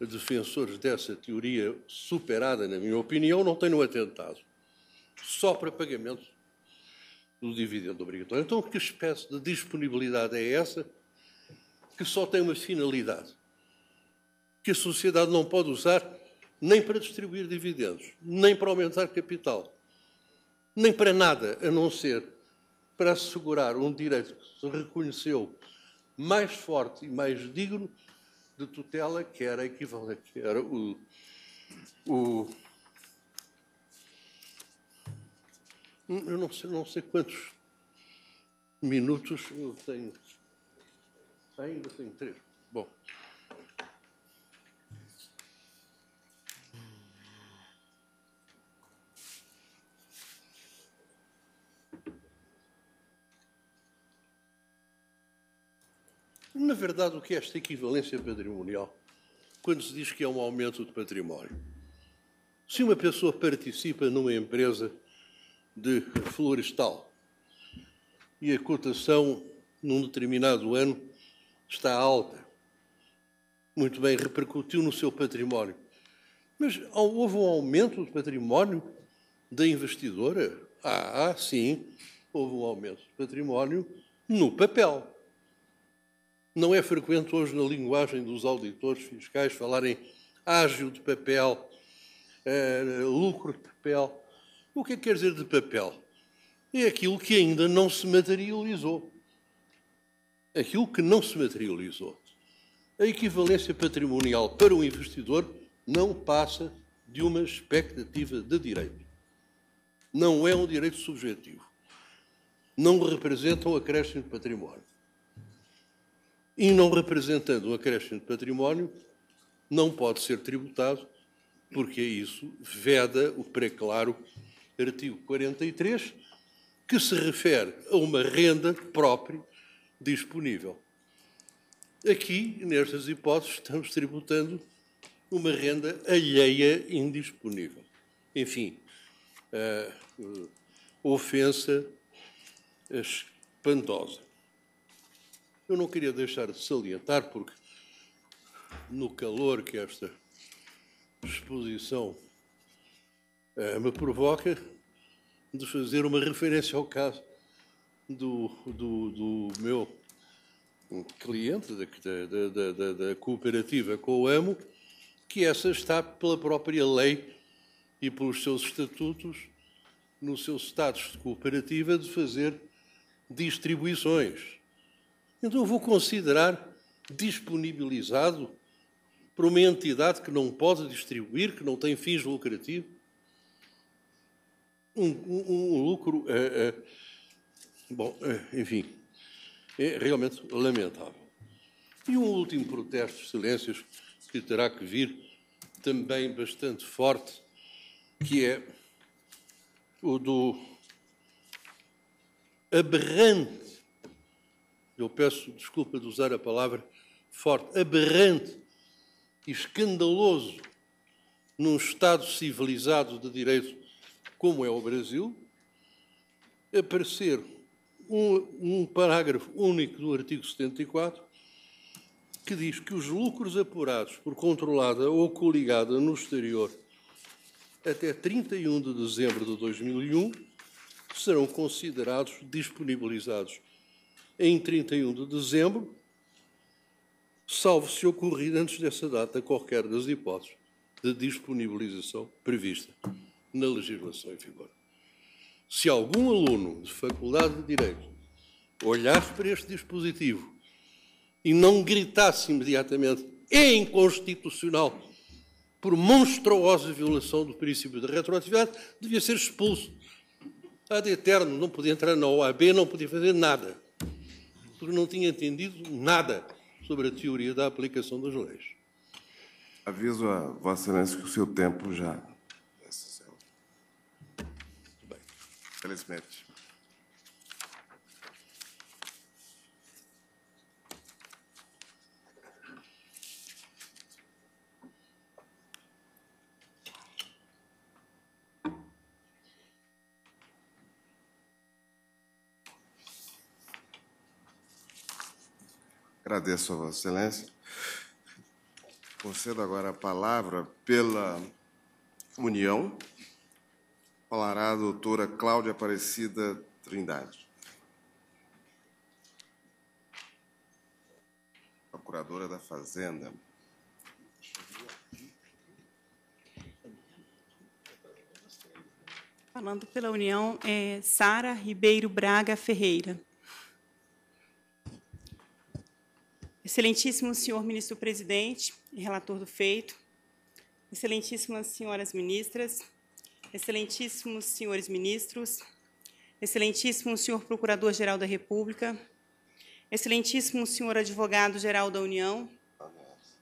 defensores dessa teoria superada, na minha opinião, não tenham atentado. Só para pagamento do dividendo obrigatório. Então, que espécie de disponibilidade é essa que só tem uma finalidade? Que a sociedade não pode usar nem para distribuir dividendos, nem para aumentar capital, nem para nada a não ser para assegurar um direito que se reconheceu mais forte e mais digno de tutela, que era equivalente, que era o, o Hum, eu não sei, não sei quantos minutos eu tenho. Ainda tenho três. Bom. Na verdade, o que é esta equivalência patrimonial quando se diz que é um aumento de património? Se uma pessoa participa numa empresa de florestal. E a cotação, num determinado ano, está alta. Muito bem, repercutiu no seu património. Mas houve um aumento do património da investidora? Ah, sim, houve um aumento de património no papel. Não é frequente hoje na linguagem dos auditores fiscais falarem ágil de papel, eh, lucro de papel. O que quer dizer de papel? É aquilo que ainda não se materializou. Aquilo que não se materializou. A equivalência patrimonial para o investidor não passa de uma expectativa de direito. Não é um direito subjetivo. Não representa um acréscimo de património. E não representando um acréscimo de património, não pode ser tributado, porque isso veda o preclaro artigo 43, que se refere a uma renda própria disponível. Aqui, nestas hipóteses, estamos tributando uma renda alheia indisponível. Enfim, eh, ofensa espantosa. Eu não queria deixar de salientar, porque no calor que esta exposição é, me provoca de fazer uma referência ao caso do, do, do meu cliente, da, da, da, da cooperativa com o AMO, que essa está pela própria lei e pelos seus estatutos, no seu status de cooperativa, de fazer distribuições. Então eu vou considerar disponibilizado para uma entidade que não pode distribuir, que não tem fins lucrativos, um, um, um lucro, é, é, bom, é, enfim, é realmente lamentável. E um último protesto, silêncios, que terá que vir também bastante forte, que é o do aberrante, eu peço desculpa de usar a palavra forte, aberrante e escandaloso num Estado civilizado de direito como é o Brasil, aparecer um, um parágrafo único do artigo 74 que diz que os lucros apurados por controlada ou coligada no exterior até 31 de dezembro de 2001 serão considerados disponibilizados em 31 de dezembro, salvo se ocorrer antes dessa data qualquer das hipóteses de disponibilização prevista na legislação em vigor. Se algum aluno de Faculdade de Direito olhasse para este dispositivo e não gritasse imediatamente é inconstitucional por monstruosa violação do princípio da retroatividade, devia ser expulso. Ad eterno, não podia entrar na OAB, não podia fazer nada, porque não tinha entendido nada sobre a teoria da aplicação das leis. Aviso a Vossa Excelência que o seu tempo já Felizmente. Agradeço a Vossa Excelência. Concedo agora a palavra pela União falará a doutora Cláudia Aparecida Trindade. Procuradora da Fazenda. Falando pela União, é Sara Ribeiro Braga Ferreira. Excelentíssimo senhor ministro-presidente e relator do feito, excelentíssimas senhoras ministras, excelentíssimos senhores ministros, excelentíssimo senhor Procurador-Geral da República, excelentíssimo senhor Advogado-Geral da União,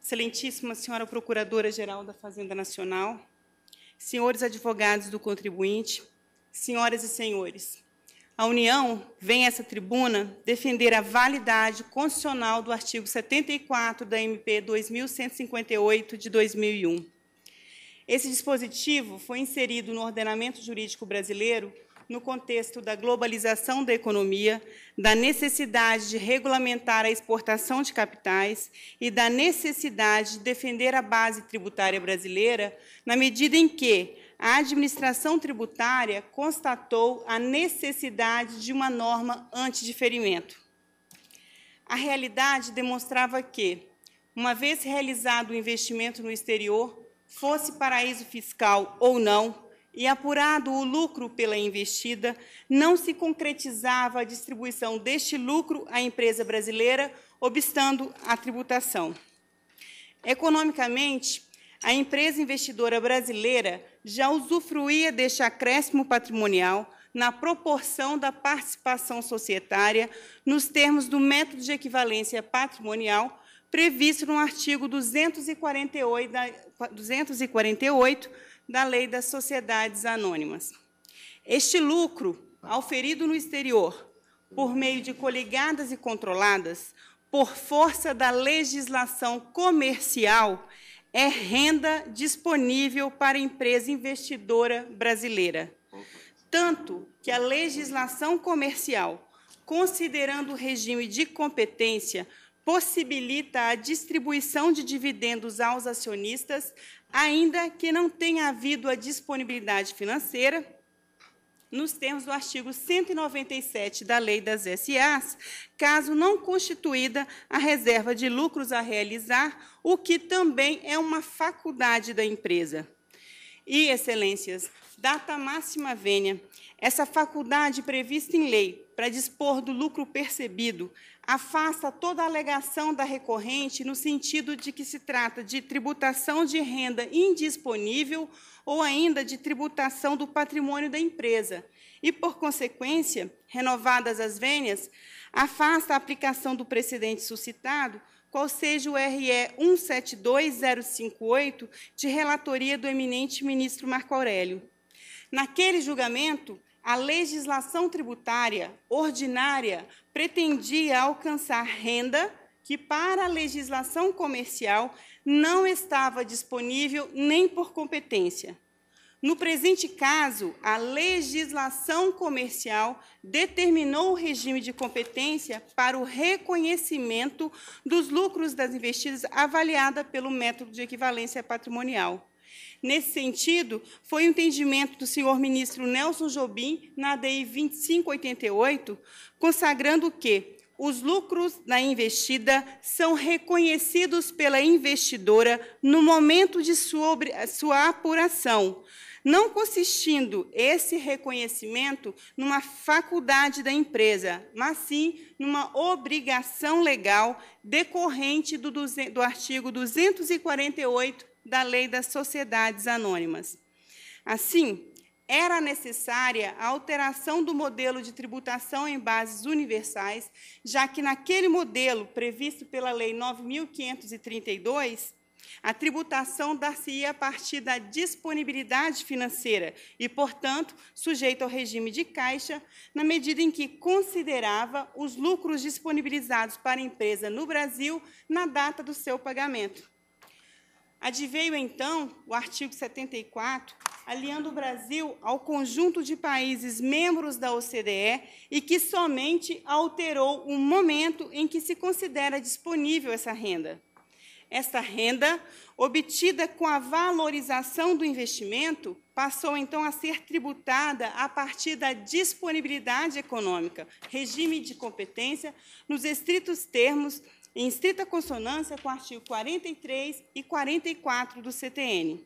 excelentíssima senhora Procuradora-Geral da Fazenda Nacional, senhores advogados do contribuinte, senhoras e senhores. A União vem a essa tribuna defender a validade constitucional do artigo 74 da MP 2158 de 2001. Esse dispositivo foi inserido no ordenamento jurídico brasileiro no contexto da globalização da economia, da necessidade de regulamentar a exportação de capitais e da necessidade de defender a base tributária brasileira, na medida em que a administração tributária constatou a necessidade de uma norma antidiferimento. A realidade demonstrava que, uma vez realizado o investimento no exterior, fosse paraíso fiscal ou não, e apurado o lucro pela investida, não se concretizava a distribuição deste lucro à empresa brasileira, obstando a tributação. Economicamente, a empresa investidora brasileira já usufruía deste acréscimo patrimonial na proporção da participação societária nos termos do método de equivalência patrimonial previsto no artigo 248 da, 248 da Lei das Sociedades Anônimas. Este lucro, auferido no exterior, por meio de coligadas e controladas, por força da legislação comercial, é renda disponível para a empresa investidora brasileira. Tanto que a legislação comercial, considerando o regime de competência, possibilita a distribuição de dividendos aos acionistas, ainda que não tenha havido a disponibilidade financeira, nos termos do artigo 197 da Lei das SAs, caso não constituída a reserva de lucros a realizar, o que também é uma faculdade da empresa. E, excelências, data máxima vênia, essa faculdade prevista em lei para dispor do lucro percebido, afasta toda alegação da recorrente no sentido de que se trata de tributação de renda indisponível ou ainda de tributação do patrimônio da empresa. E, por consequência, renovadas as vênias, afasta a aplicação do precedente suscitado, qual seja o RE 172058, de relatoria do eminente ministro Marco Aurélio. Naquele julgamento, a legislação tributária ordinária pretendia alcançar renda que, para a legislação comercial, não estava disponível nem por competência. No presente caso, a legislação comercial determinou o regime de competência para o reconhecimento dos lucros das investidas avaliada pelo método de equivalência patrimonial. Nesse sentido, foi o entendimento do senhor ministro Nelson Jobim, na DI 2588, consagrando que os lucros da investida são reconhecidos pela investidora no momento de sua, sua apuração, não consistindo esse reconhecimento numa faculdade da empresa, mas sim numa obrigação legal decorrente do, do artigo 248 da lei das sociedades anônimas. Assim, era necessária a alteração do modelo de tributação em bases universais, já que naquele modelo previsto pela Lei 9532, a tributação dar-se-ia a partir da disponibilidade financeira e, portanto, sujeita ao regime de caixa, na medida em que considerava os lucros disponibilizados para a empresa no Brasil na data do seu pagamento. Adveio, então, o artigo 74, aliando o Brasil ao conjunto de países membros da OCDE e que somente alterou o momento em que se considera disponível essa renda. Essa renda, obtida com a valorização do investimento, passou então a ser tributada a partir da disponibilidade econômica, regime de competência, nos estritos termos em estrita consonância com o artigo 43 e 44 do CTN.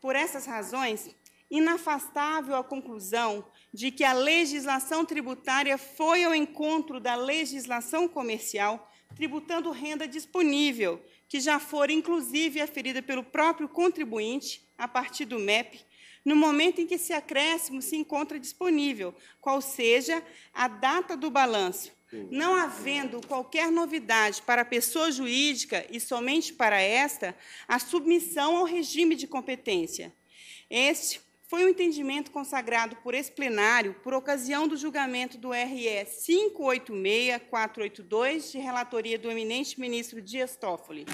Por essas razões, inafastável a conclusão de que a legislação tributária foi ao encontro da legislação comercial, tributando renda disponível, que já fora inclusive aferida pelo próprio contribuinte a partir do MEP, no momento em que esse acréscimo se encontra disponível, qual seja a data do balanço, não havendo qualquer novidade para a pessoa jurídica e somente para esta, a submissão ao regime de competência. Este foi o um entendimento consagrado por esse plenário por ocasião do julgamento do RE 586482, de relatoria do eminente ministro Dias Toffoli.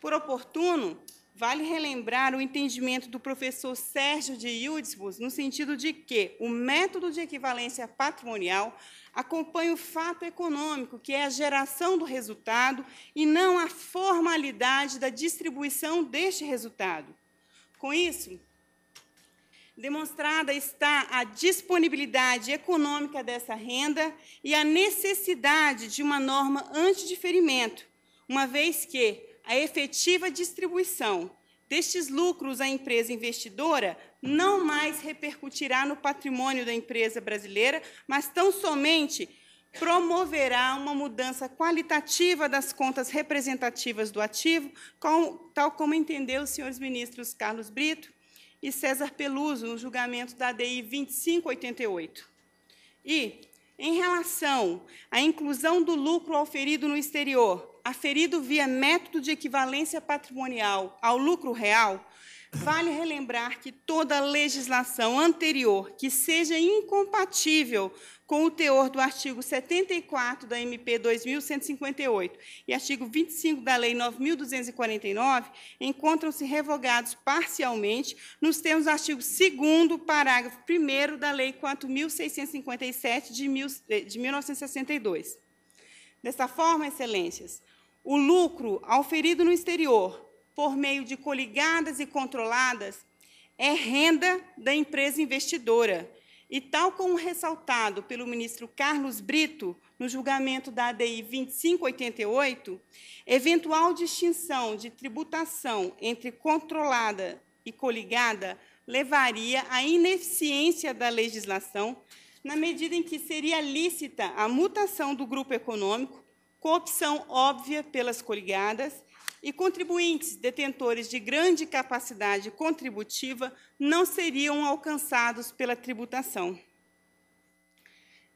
Por oportuno, Vale relembrar o entendimento do professor Sérgio de Yudisbus no sentido de que o método de equivalência patrimonial acompanha o fato econômico, que é a geração do resultado, e não a formalidade da distribuição deste resultado. Com isso, demonstrada está a disponibilidade econômica dessa renda e a necessidade de uma norma antidiferimento, uma vez que a efetiva distribuição destes lucros à empresa investidora não mais repercutirá no patrimônio da empresa brasileira, mas tão somente promoverá uma mudança qualitativa das contas representativas do ativo, com, tal como entendeu os senhores ministros Carlos Brito e César Peluso no julgamento da DI 2588. E em relação à inclusão do lucro auferido no exterior, aferido via método de equivalência patrimonial ao lucro real, Vale relembrar que toda legislação anterior que seja incompatível com o teor do artigo 74 da MP 2158 e artigo 25 da Lei 9249, encontram-se revogados parcialmente nos termos do artigo 2 parágrafo 1 da Lei 4657 de, de 1962. Dessa forma, excelências, o lucro auferido no exterior por meio de coligadas e controladas é renda da empresa investidora e tal como ressaltado pelo ministro Carlos Brito no julgamento da ADI 2588, eventual distinção de tributação entre controlada e coligada levaria à ineficiência da legislação, na medida em que seria lícita a mutação do grupo econômico, com opção óbvia pelas coligadas e contribuintes detentores de grande capacidade contributiva não seriam alcançados pela tributação.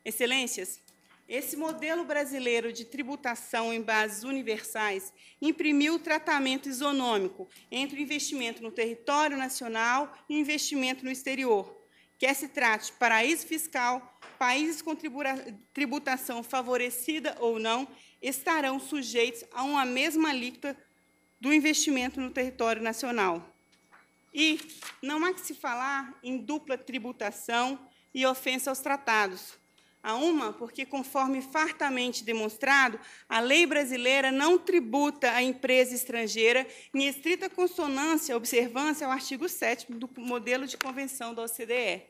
Excelências, esse modelo brasileiro de tributação em bases universais imprimiu o tratamento isonômico entre o investimento no território nacional e o investimento no exterior, quer se trate paraíso fiscal, países com tributação favorecida ou não, estarão sujeitos a uma mesma alíquota do investimento no território nacional. E não há que se falar em dupla tributação e ofensa aos tratados. A uma, porque, conforme fartamente demonstrado, a lei brasileira não tributa a empresa estrangeira em estrita consonância observância ao artigo 7 do modelo de convenção da OCDE.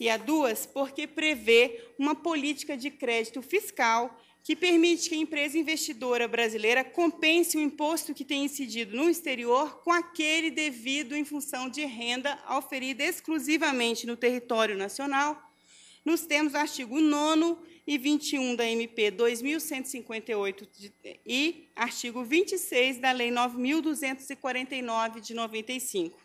E a duas, porque prevê uma política de crédito fiscal que permite que a empresa investidora brasileira compense o imposto que tem incidido no exterior com aquele devido em função de renda oferida exclusivamente no território nacional, nos termos do artigo 9 e 21 da MP 2158 e artigo 26 da Lei 9249 de 95.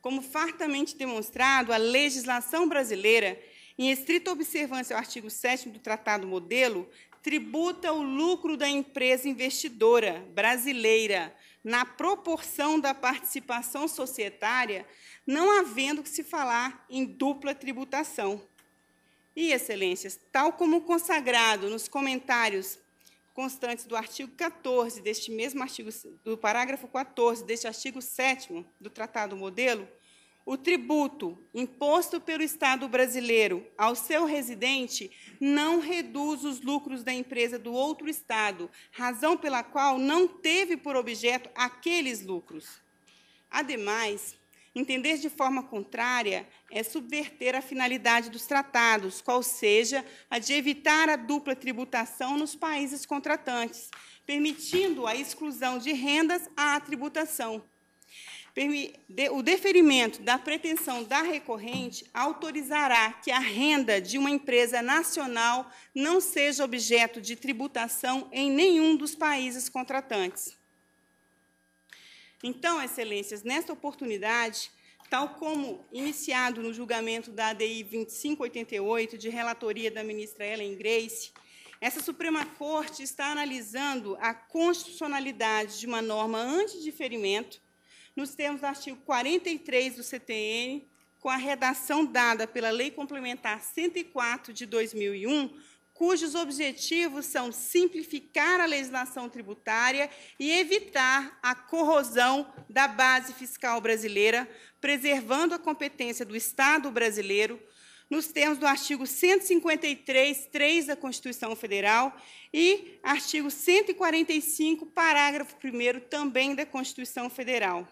Como fartamente demonstrado, a legislação brasileira em estrita observância ao artigo 7 do Tratado Modelo, tributa o lucro da empresa investidora brasileira na proporção da participação societária, não havendo que se falar em dupla tributação. E, excelências, tal como consagrado nos comentários constantes do artigo 14 deste mesmo artigo, do parágrafo 14 deste artigo 7 do Tratado Modelo, o tributo imposto pelo Estado brasileiro ao seu residente não reduz os lucros da empresa do outro Estado, razão pela qual não teve por objeto aqueles lucros. Ademais, entender de forma contrária é subverter a finalidade dos tratados, qual seja a de evitar a dupla tributação nos países contratantes, permitindo a exclusão de rendas à tributação o deferimento da pretensão da recorrente autorizará que a renda de uma empresa nacional não seja objeto de tributação em nenhum dos países contratantes. Então, excelências, nesta oportunidade, tal como iniciado no julgamento da ADI 2588, de relatoria da ministra Ellen Grace, essa Suprema Corte está analisando a constitucionalidade de uma norma antidiferimento nos termos do artigo 43 do CTN, com a redação dada pela Lei Complementar 104 de 2001, cujos objetivos são simplificar a legislação tributária e evitar a corrosão da base fiscal brasileira, preservando a competência do Estado brasileiro, nos termos do artigo 153, 3 da Constituição Federal e artigo 145, parágrafo 1 também da Constituição Federal.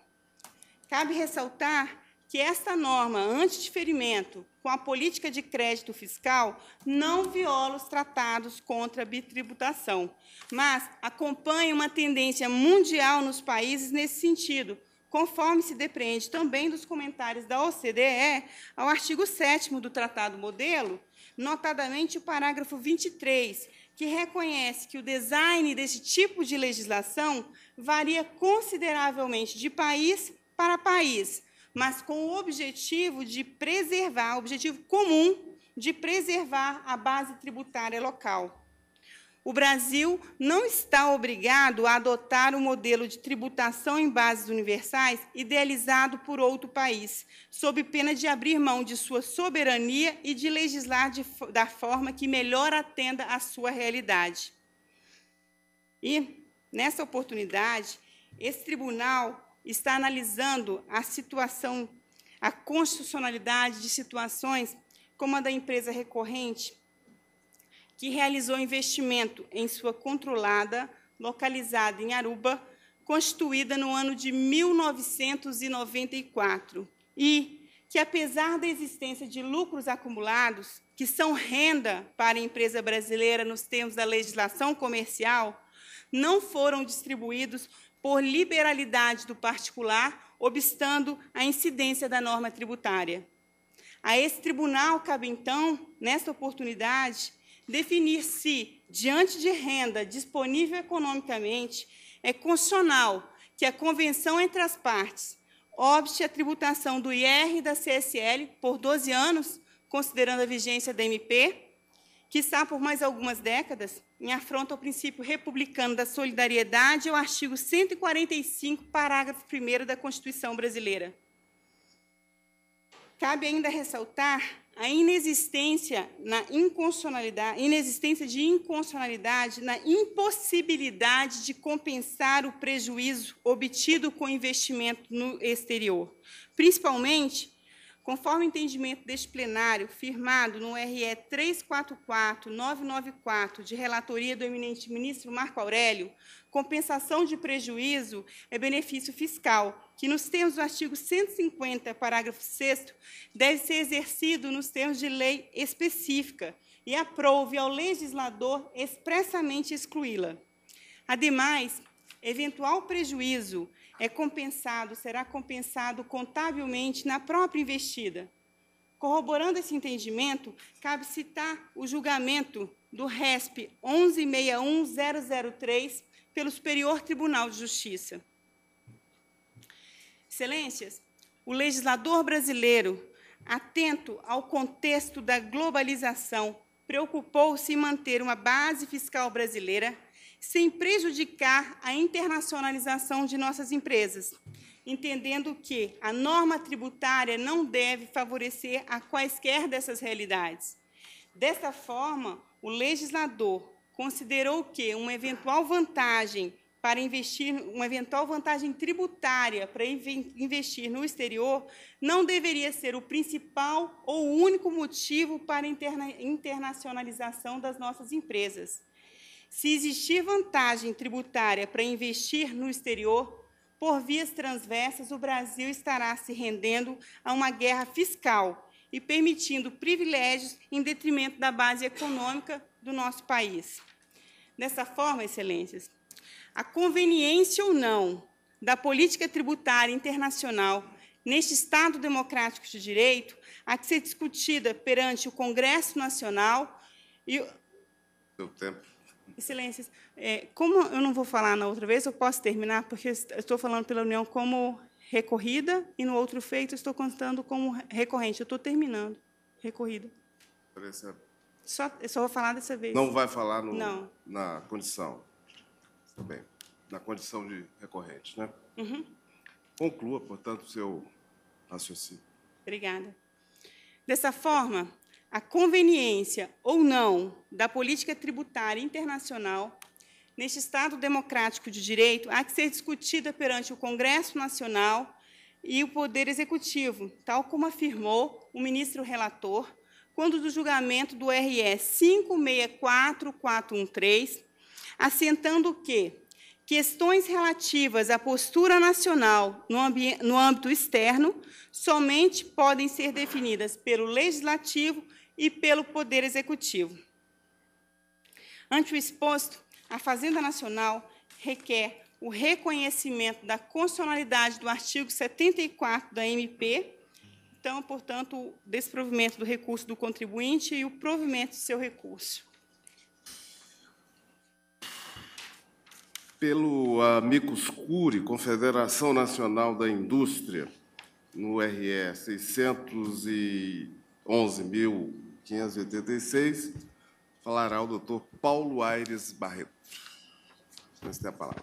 Cabe ressaltar que esta norma anti-diferimento com a política de crédito fiscal não viola os tratados contra a bitributação, mas acompanha uma tendência mundial nos países nesse sentido, conforme se depreende também dos comentários da OCDE ao artigo 7 do Tratado Modelo, notadamente o parágrafo 23, que reconhece que o design desse tipo de legislação varia consideravelmente de país para país, mas com o objetivo de preservar, o objetivo comum de preservar a base tributária local. O Brasil não está obrigado a adotar o um modelo de tributação em bases universais idealizado por outro país, sob pena de abrir mão de sua soberania e de legislar de, da forma que melhor atenda à sua realidade. E, nessa oportunidade, esse tribunal está analisando a situação, a constitucionalidade de situações como a da empresa recorrente, que realizou investimento em sua controlada, localizada em Aruba, constituída no ano de 1994, e que, apesar da existência de lucros acumulados, que são renda para a empresa brasileira nos termos da legislação comercial, não foram distribuídos por liberalidade do particular, obstando a incidência da norma tributária. A esse tribunal cabe, então, nesta oportunidade, definir se, diante de renda disponível economicamente, é constitucional que a convenção entre as partes obste a tributação do IR e da CSL por 12 anos, considerando a vigência da MP, quiçá por mais algumas décadas, em afronta ao princípio republicano da solidariedade é e ao artigo 145, parágrafo 1 da Constituição brasileira. Cabe ainda ressaltar a inexistência, na inconstitucionalidade, inexistência de inconstitucionalidade na impossibilidade de compensar o prejuízo obtido com investimento no exterior, principalmente Conforme o entendimento deste plenário, firmado no RE 344994, de relatoria do eminente ministro Marco Aurélio, compensação de prejuízo é benefício fiscal, que, nos termos do artigo 150, parágrafo 6, deve ser exercido nos termos de lei específica e aprove ao legislador expressamente excluí-la. Ademais, eventual prejuízo é compensado, será compensado contabilmente na própria investida. Corroborando esse entendimento, cabe citar o julgamento do RESP 1161003 pelo Superior Tribunal de Justiça. Excelências, o legislador brasileiro, atento ao contexto da globalização, preocupou-se em manter uma base fiscal brasileira sem prejudicar a internacionalização de nossas empresas, entendendo que a norma tributária não deve favorecer a quaisquer dessas realidades. Dessa forma, o legislador considerou que uma eventual vantagem para investir, uma eventual vantagem tributária para investir no exterior não deveria ser o principal ou único motivo para a interna internacionalização das nossas empresas. Se existir vantagem tributária para investir no exterior, por vias transversas, o Brasil estará se rendendo a uma guerra fiscal e permitindo privilégios em detrimento da base econômica do nosso país. Dessa forma, excelências, a conveniência ou não da política tributária internacional neste Estado democrático de direito há que ser discutida perante o Congresso Nacional e. Seu tempo. Excelências, é, como eu não vou falar na outra vez, eu posso terminar, porque estou falando pela União como recorrida e no outro feito estou contando como recorrente. Eu estou terminando, recorrida. Só, eu só vou falar dessa vez. Não vai falar no, não. na condição. também tá bem. Na condição de recorrente, né? Uhum. Conclua, portanto, o seu raciocínio. Obrigada. Dessa forma, a conveniência ou não da política tributária internacional neste Estado democrático de direito há que ser discutida perante o Congresso Nacional e o Poder Executivo, tal como afirmou o ministro relator quando do julgamento do RE 564413, assentando que questões relativas à postura nacional no, no âmbito externo somente podem ser definidas pelo legislativo e pelo Poder Executivo. Ante o exposto, a Fazenda Nacional requer o reconhecimento da constitucionalidade do artigo 74 da MP, então, portanto, o desprovimento do recurso do contribuinte e o provimento do seu recurso. Pelo Amicus Curi, Confederação Nacional da Indústria, no RE 611 mil 586, falará o doutor Paulo Aires Barreto. Você tem é a palavra.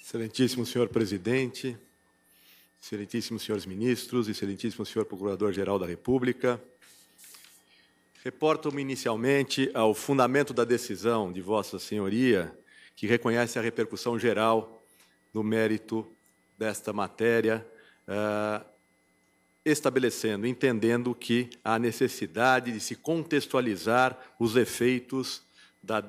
Excelentíssimo senhor presidente, excelentíssimos senhores ministros, excelentíssimo senhor procurador-geral da República, reporto-me inicialmente ao fundamento da decisão de Vossa Senhoria, que reconhece a repercussão geral no mérito desta matéria. Eh, estabelecendo, entendendo que há necessidade de se contextualizar os efeitos da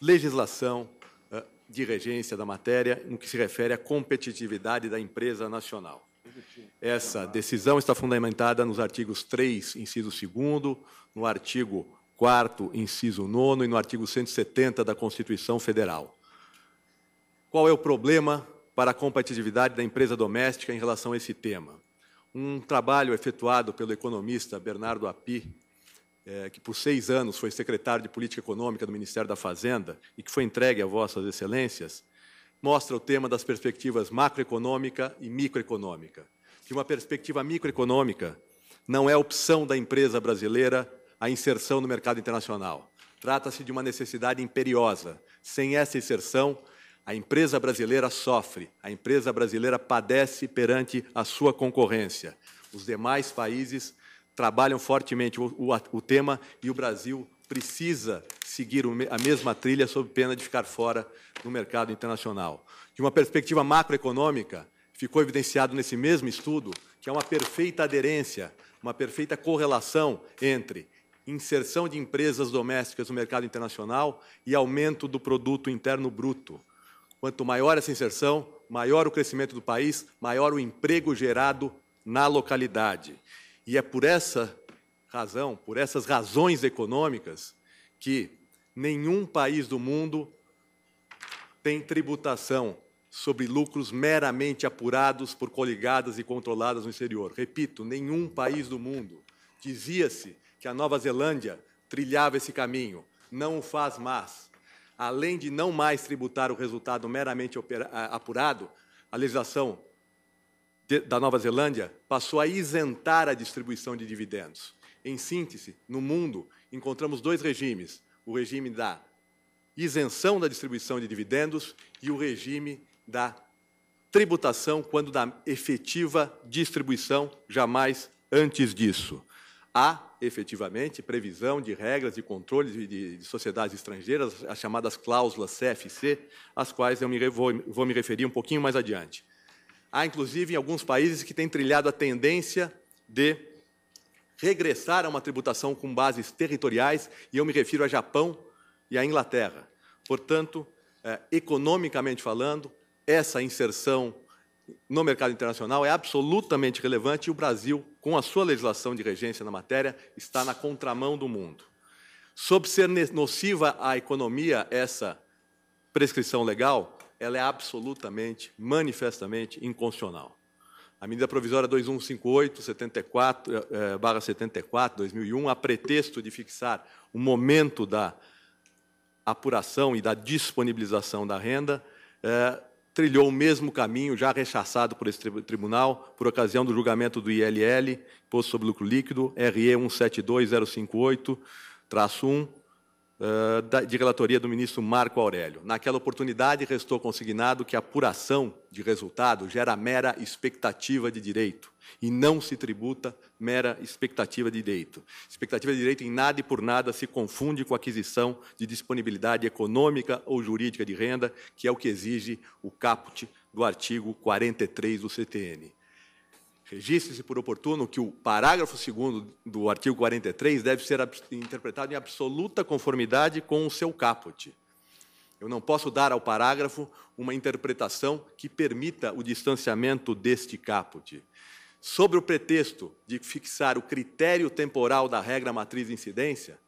legislação eh, de regência da matéria no que se refere à competitividade da empresa nacional. Essa decisão está fundamentada nos artigos 3, inciso 2, no artigo 4, inciso 9 e no artigo 170 da Constituição Federal. Qual é o problema para a competitividade da empresa doméstica em relação a esse tema? um trabalho efetuado pelo economista Bernardo Api, é, que por seis anos foi secretário de Política Econômica do Ministério da Fazenda e que foi entregue a Vossas Excelências, mostra o tema das perspectivas macroeconômica e microeconômica. Que uma perspectiva microeconômica não é opção da empresa brasileira a inserção no mercado internacional. Trata-se de uma necessidade imperiosa. Sem essa inserção, a empresa brasileira sofre, a empresa brasileira padece perante a sua concorrência. Os demais países trabalham fortemente o, o, o tema e o Brasil precisa seguir a mesma trilha sob pena de ficar fora do mercado internacional. De uma perspectiva macroeconômica, ficou evidenciado nesse mesmo estudo que há uma perfeita aderência, uma perfeita correlação entre inserção de empresas domésticas no mercado internacional e aumento do produto interno bruto. Quanto maior essa inserção, maior o crescimento do país, maior o emprego gerado na localidade. E é por essa razão, por essas razões econômicas, que nenhum país do mundo tem tributação sobre lucros meramente apurados por coligadas e controladas no exterior. Repito, nenhum país do mundo. Dizia-se que a Nova Zelândia trilhava esse caminho. Não o faz mais além de não mais tributar o resultado meramente apurado, a legislação de, da Nova Zelândia passou a isentar a distribuição de dividendos. Em síntese, no mundo, encontramos dois regimes: o regime da isenção da distribuição de dividendos e o regime da tributação quando da efetiva distribuição, jamais antes disso há efetivamente previsão de regras de controle de, de, de sociedades estrangeiras, as chamadas cláusulas CFC, às quais eu me, vou, vou me referir um pouquinho mais adiante. Há, inclusive, em alguns países que têm trilhado a tendência de regressar a uma tributação com bases territoriais, e eu me refiro a Japão e à Inglaterra. Portanto, eh, economicamente falando, essa inserção no mercado internacional é absolutamente relevante e o Brasil, com a sua legislação de regência na matéria, está na contramão do mundo. Sob ser nociva à economia essa prescrição legal, ela é absolutamente, manifestamente inconstitucional. A medida provisória 2158, 74, eh, eh, barra 74, 2001, a pretexto de fixar o momento da apuração e da disponibilização da renda, eh, trilhou o mesmo caminho já rechaçado por esse tribunal por ocasião do julgamento do ILL, Imposto sobre Lucro Líquido, RE 172058-1, de relatoria do ministro Marco Aurélio. Naquela oportunidade, restou consignado que a apuração de resultado gera mera expectativa de direito e não se tributa mera expectativa de direito. Expectativa de direito em nada e por nada se confunde com aquisição de disponibilidade econômica ou jurídica de renda, que é o que exige o caput do artigo 43 do CTN. Registre-se por oportuno que o parágrafo 2 do artigo 43 deve ser interpretado em absoluta conformidade com o seu caput. Eu não posso dar ao parágrafo uma interpretação que permita o distanciamento deste caput. Sobre o pretexto de fixar o critério temporal da regra matriz de incidência,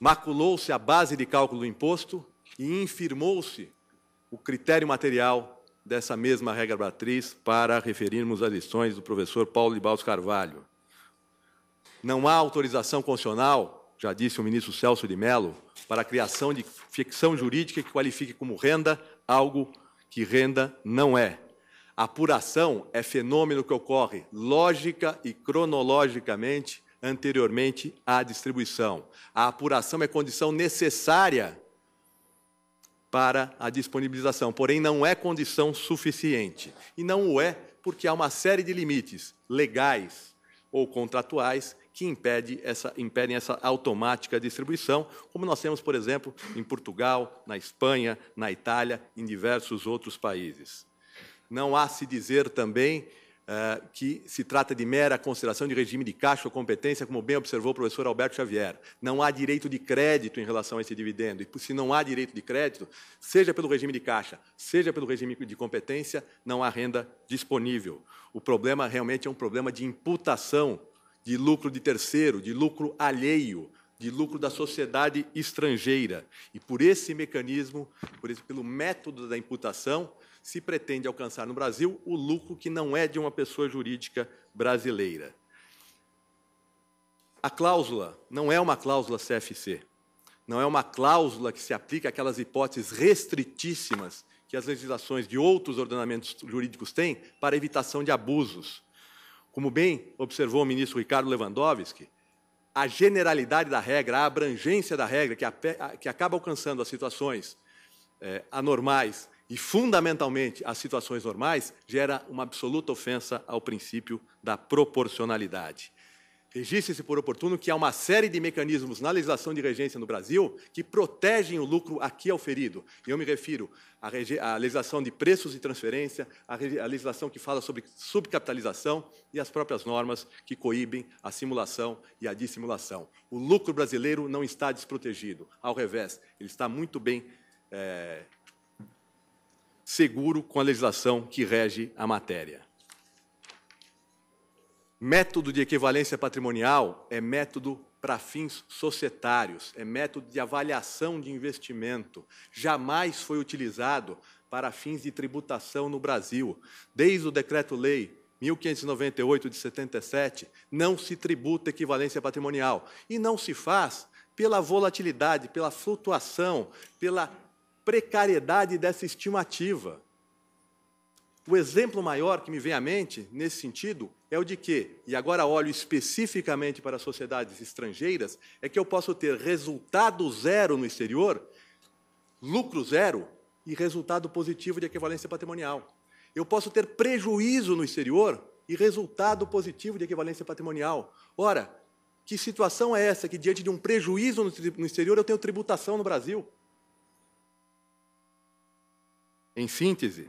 maculou-se a base de cálculo do imposto e infirmou-se o critério material dessa mesma regra matriz para referirmos às lições do professor Paulo de Baus Carvalho. Não há autorização constitucional, já disse o ministro Celso de Mello, para a criação de ficção jurídica que qualifique como renda algo que renda não é. Apuração é fenômeno que ocorre lógica e cronologicamente anteriormente à distribuição. A apuração é condição necessária para a disponibilização, porém não é condição suficiente. E não o é porque há uma série de limites legais ou contratuais que impede essa, impedem essa automática distribuição, como nós temos, por exemplo, em Portugal, na Espanha, na Itália, em diversos outros países. Não há se dizer também eh, que se trata de mera consideração de regime de caixa ou competência, como bem observou o professor Alberto Xavier. Não há direito de crédito em relação a esse dividendo. E se não há direito de crédito, seja pelo regime de caixa, seja pelo regime de competência, não há renda disponível. O problema realmente é um problema de imputação de lucro de terceiro, de lucro alheio, de lucro da sociedade estrangeira. E por esse mecanismo, por esse, pelo método da imputação, se pretende alcançar no Brasil o lucro que não é de uma pessoa jurídica brasileira. A cláusula não é uma cláusula CFC, não é uma cláusula que se aplica àquelas hipóteses restritíssimas que as legislações de outros ordenamentos jurídicos têm para evitação de abusos. Como bem observou o ministro Ricardo Lewandowski, a generalidade da regra, a abrangência da regra, que, a, que acaba alcançando as situações é, anormais e, fundamentalmente, às situações normais, gera uma absoluta ofensa ao princípio da proporcionalidade. Registre-se por oportuno que há uma série de mecanismos na legislação de regência no Brasil que protegem o lucro aqui ferido. E eu me refiro à, legislação de preços de transferência, à, legislação que fala sobre subcapitalização e às próprias normas que coíbem a simulação e a dissimulação. O lucro brasileiro não está desprotegido. Ao revés, ele está muito bem é, seguro com a legislação que rege a matéria. Método de equivalência patrimonial é método para fins societários, é método de avaliação de investimento. Jamais foi utilizado para fins de tributação no Brasil. Desde o Decreto-Lei 1598 de 77, não se tributa equivalência patrimonial. E não se faz pela volatilidade, pela flutuação, pela precariedade dessa estimativa. O exemplo maior que me vem à mente nesse sentido é o de que, e agora olho especificamente para sociedades estrangeiras, é que eu posso ter resultado zero no exterior, lucro zero e resultado positivo de equivalência patrimonial. Eu posso ter prejuízo no exterior e resultado positivo de equivalência patrimonial. Ora, que situação é essa que, diante de um prejuízo no exterior, eu tenho tributação no Brasil? Em síntese,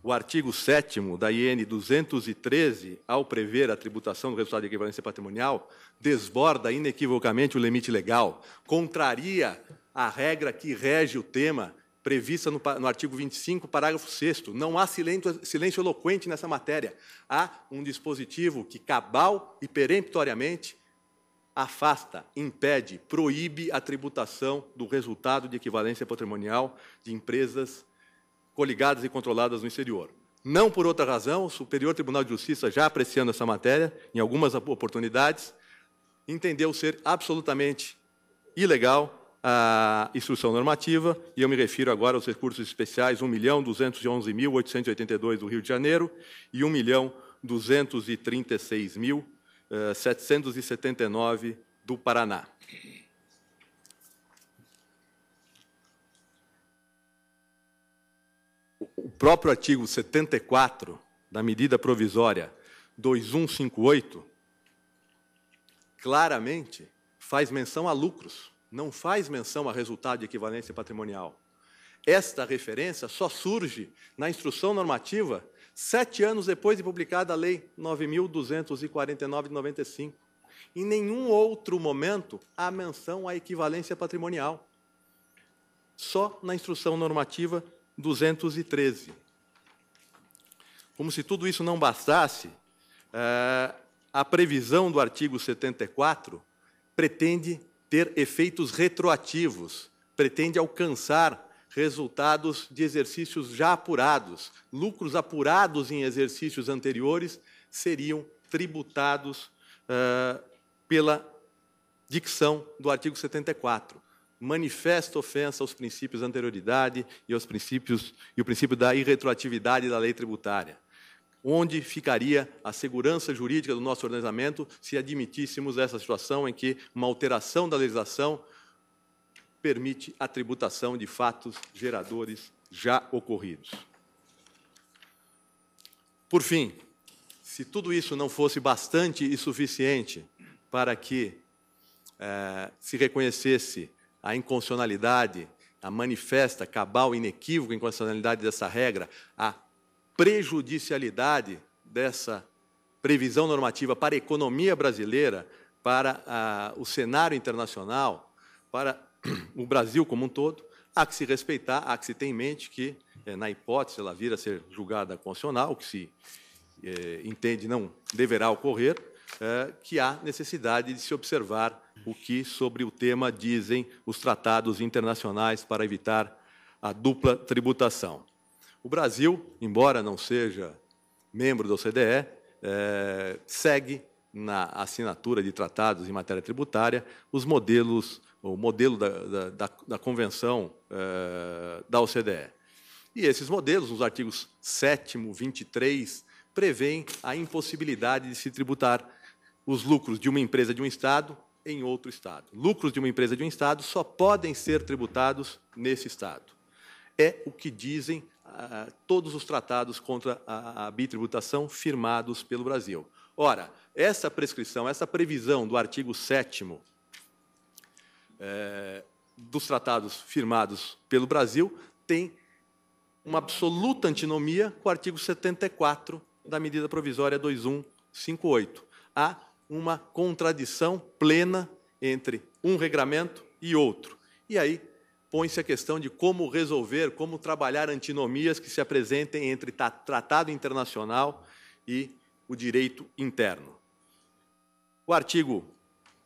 o artigo 7 da IN 213, ao prever a tributação do resultado de equivalência patrimonial, desborda inequivocamente o limite legal, contraria a regra que rege o tema prevista no, no artigo 25, parágrafo 6 Não há silêncio, silêncio eloquente nessa matéria. Há um dispositivo que cabal e peremptoriamente afasta, impede, proíbe a tributação do resultado de equivalência patrimonial de empresas coligadas e controladas no exterior. Não por outra razão, o Superior Tribunal de Justiça, já apreciando essa matéria, em algumas oportunidades, entendeu ser absolutamente ilegal a instrução normativa, e eu me refiro agora aos recursos especiais 1.211.882 do Rio de Janeiro e 1.236.000 779 eh, do Paraná. O próprio artigo 74 da medida provisória 2158 claramente faz menção a lucros, não faz menção a resultado de equivalência patrimonial. Esta referência só surge na instrução normativa Sete anos depois de publicada a Lei 9.249 de 95. Em nenhum outro momento há menção à equivalência patrimonial. Só na instrução normativa 213. Como se tudo isso não bastasse, eh, a previsão do artigo 74 pretende ter efeitos retroativos, pretende alcançar resultados de exercícios já apurados, lucros apurados em exercícios anteriores, seriam tributados uh, pela dicção do artigo 74. Manifesta ofensa aos princípios da anterioridade e aos princípios e o princípio da irretroatividade da lei tributária. Onde ficaria a segurança jurídica do nosso ordenamento se admitíssemos essa situação em que uma alteração da legislação permite a tributação de fatos geradores já ocorridos. Por fim, se tudo isso não fosse bastante e suficiente para que eh, se reconhecesse a inconstitucionalidade, a manifesta, cabal, inequívoca inconstitucionalidade dessa regra, a prejudicialidade dessa previsão normativa para a economia brasileira, para ah, o cenário internacional, para o Brasil como um todo, há que se respeitar, há que se ter em mente que, é, na hipótese, ela vir a ser julgada constitucional, que se é, entende não deverá ocorrer, é, que há necessidade de se observar o que sobre o tema dizem os tratados internacionais para evitar a dupla tributação. O Brasil, embora não seja membro da OCDE, segue na assinatura de tratados em matéria tributária os modelos o modelo da, da, da convenção eh, da OCDE. E esses modelos, nos artigos 7, 23, prevêem a impossibilidade de se tributar os lucros de uma empresa de um Estado em outro Estado. Lucros de uma empresa de um Estado só podem ser tributados nesse Estado. É o que dizem ah, todos os tratados contra a, a bitributação firmados pelo Brasil. Ora, essa prescrição, essa previsão do artigo 7 é, dos tratados firmados pelo Brasil tem uma absoluta antinomia com o artigo 74 da medida provisória 2158. Há uma contradição plena entre um regramento e outro. E aí põe-se a questão de como resolver, como trabalhar antinomias que se apresentem entre tratado internacional e o direito interno. O artigo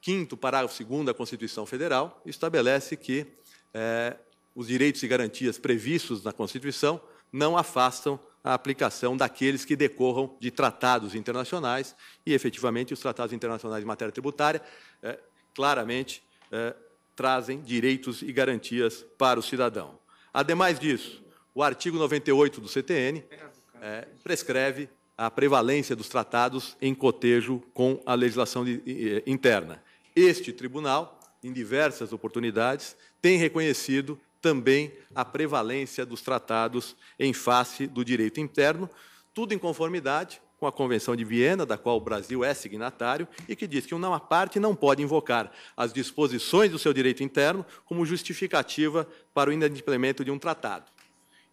5 parágrafo 2 da Constituição Federal, estabelece que é, os direitos e garantias previstos na Constituição não afastam a aplicação daqueles que decorram de tratados internacionais, e efetivamente os tratados internacionais de matéria tributária é, claramente é, trazem direitos e garantias para o cidadão. Ademais disso, o artigo 98 do CTN é, prescreve a prevalência dos tratados em cotejo com a legislação de, é, interna. Este tribunal, em diversas oportunidades, tem reconhecido também a prevalência dos tratados em face do direito interno, tudo em conformidade com a Convenção de Viena, da qual o Brasil é signatário, e que diz que uma parte não pode invocar as disposições do seu direito interno como justificativa para o inadimplemento de um tratado.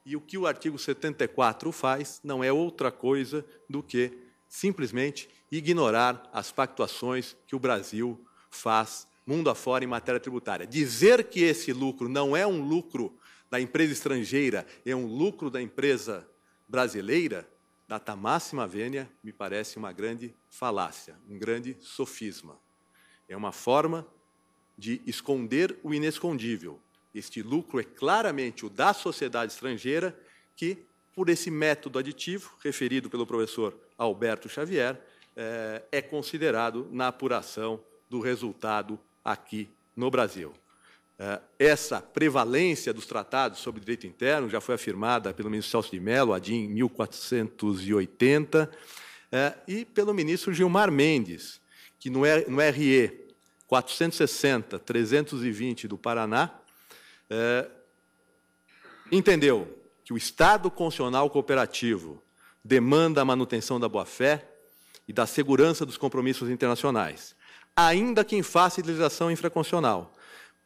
E o que o artigo 74 faz não é outra coisa do que simplesmente ignorar as pactuações que o Brasil faz mundo afora em matéria tributária. Dizer que esse lucro não é um lucro da empresa estrangeira, é um lucro da empresa brasileira, data máxima vênia, me parece uma grande falácia, um grande sofisma. É uma forma de esconder o inescondível. Este lucro é claramente o da sociedade estrangeira que, por esse método aditivo, referido pelo professor Alberto Xavier, eh, é, considerado na apuração do resultado aqui no Brasil. É, essa prevalência dos tratados sobre direito interno já foi afirmada pelo ministro Celso de Mello, a em 1480, é, e pelo ministro Gilmar Mendes, que no RE 460-320 do Paraná, é, entendeu que o Estado constitucional cooperativo demanda a manutenção da boa-fé e da segurança dos compromissos internacionais, ainda que em face de legislação infraconstitucional,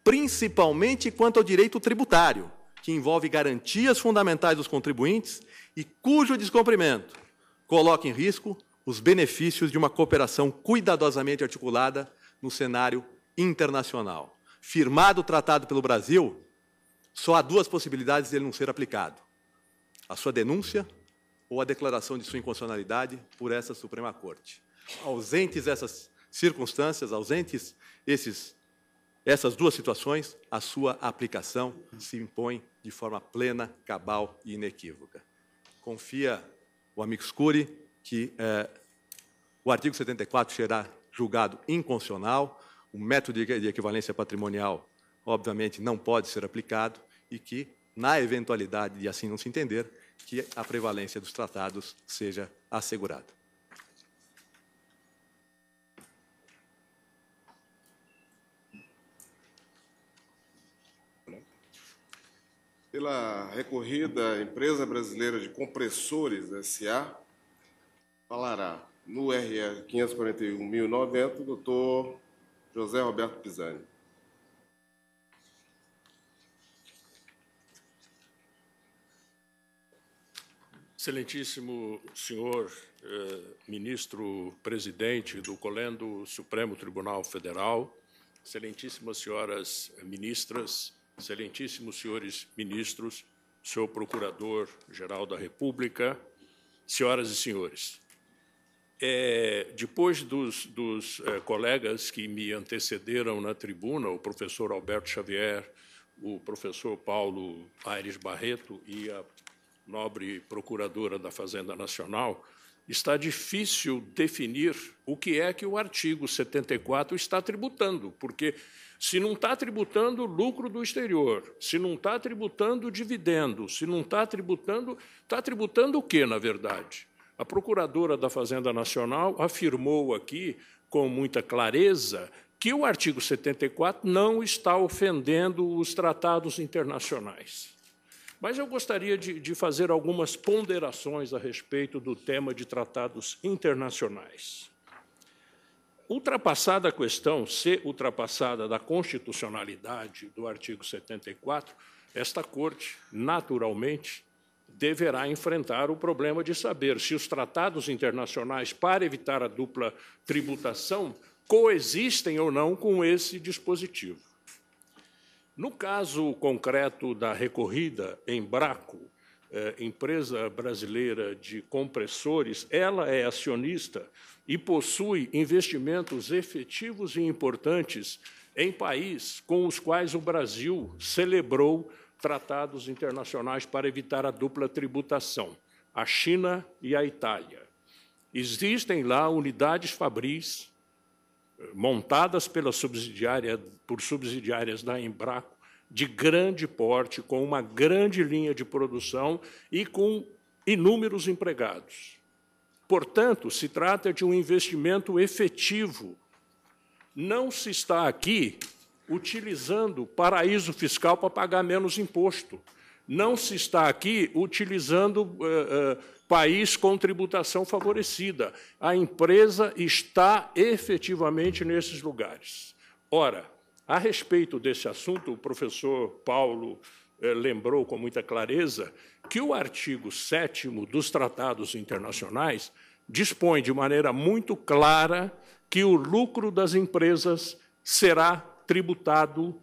principalmente quanto ao direito tributário, que envolve garantias fundamentais dos contribuintes e cujo descumprimento coloca em risco os benefícios de uma cooperação cuidadosamente articulada no cenário internacional. Firmado o tratado pelo Brasil, só há duas possibilidades de ele não ser aplicado: a sua denúncia ou a declaração de sua inconstitucionalidade por essa Suprema Corte. Ausentes essas circunstâncias, ausentes esses, essas duas situações, a sua aplicação se impõe de forma plena, cabal e inequívoca. Confia o amigo Scuri que eh, o artigo 74 será julgado inconstitucional, o método de equivalência patrimonial, obviamente, não pode ser aplicado e que, na eventualidade de assim não se entender, que a prevalência dos tratados seja assegurada. pela recorrida Empresa Brasileira de Compressores né, S.A., falará no RE 541.090 o doutor José Roberto Pisani. Excelentíssimo senhor eh, ministro presidente do Colendo Supremo Tribunal Federal, excelentíssimas senhoras ministras, excelentíssimos senhores ministros, senhor procurador-geral da República, senhoras e senhores. É, depois dos, dos é, colegas que me antecederam na tribuna, o professor Alberto Xavier, o professor Paulo Aires Barreto e a nobre procuradora da Fazenda Nacional, está difícil definir o que é que o artigo 74 está tributando, porque se não está tributando lucro do exterior, se não está tributando dividendo, se não está tributando. Está tributando o que, na verdade? A procuradora da Fazenda Nacional afirmou aqui, com muita clareza, que o artigo 74 não está ofendendo os tratados internacionais. Mas eu gostaria de, de fazer algumas ponderações a respeito do tema de tratados internacionais. Ultrapassada a questão, se ultrapassada da constitucionalidade do artigo 74, esta Corte, naturalmente, deverá enfrentar o problema de saber se os tratados internacionais, para evitar a dupla tributação, coexistem ou não com esse dispositivo. No caso concreto da recorrida em Braco, eh, empresa brasileira de compressores, ela é acionista e possui investimentos efetivos e importantes em países com os quais o Brasil celebrou tratados internacionais para evitar a dupla tributação, a China e a Itália. Existem lá unidades fabris montadas pela subsidiária, por subsidiárias da Embraco, de grande porte, com uma grande linha de produção e com inúmeros empregados. Portanto, se trata de um investimento efetivo. Não se está aqui utilizando paraíso fiscal para pagar menos imposto. Não se está aqui utilizando. Uh, uh, país com tributação favorecida. A empresa está efetivamente nesses lugares. Ora, a respeito desse assunto, o professor Paulo eh, lembrou com muita clareza que o artigo 7 dos tratados internacionais dispõe de maneira muito clara que o lucro das empresas será tributado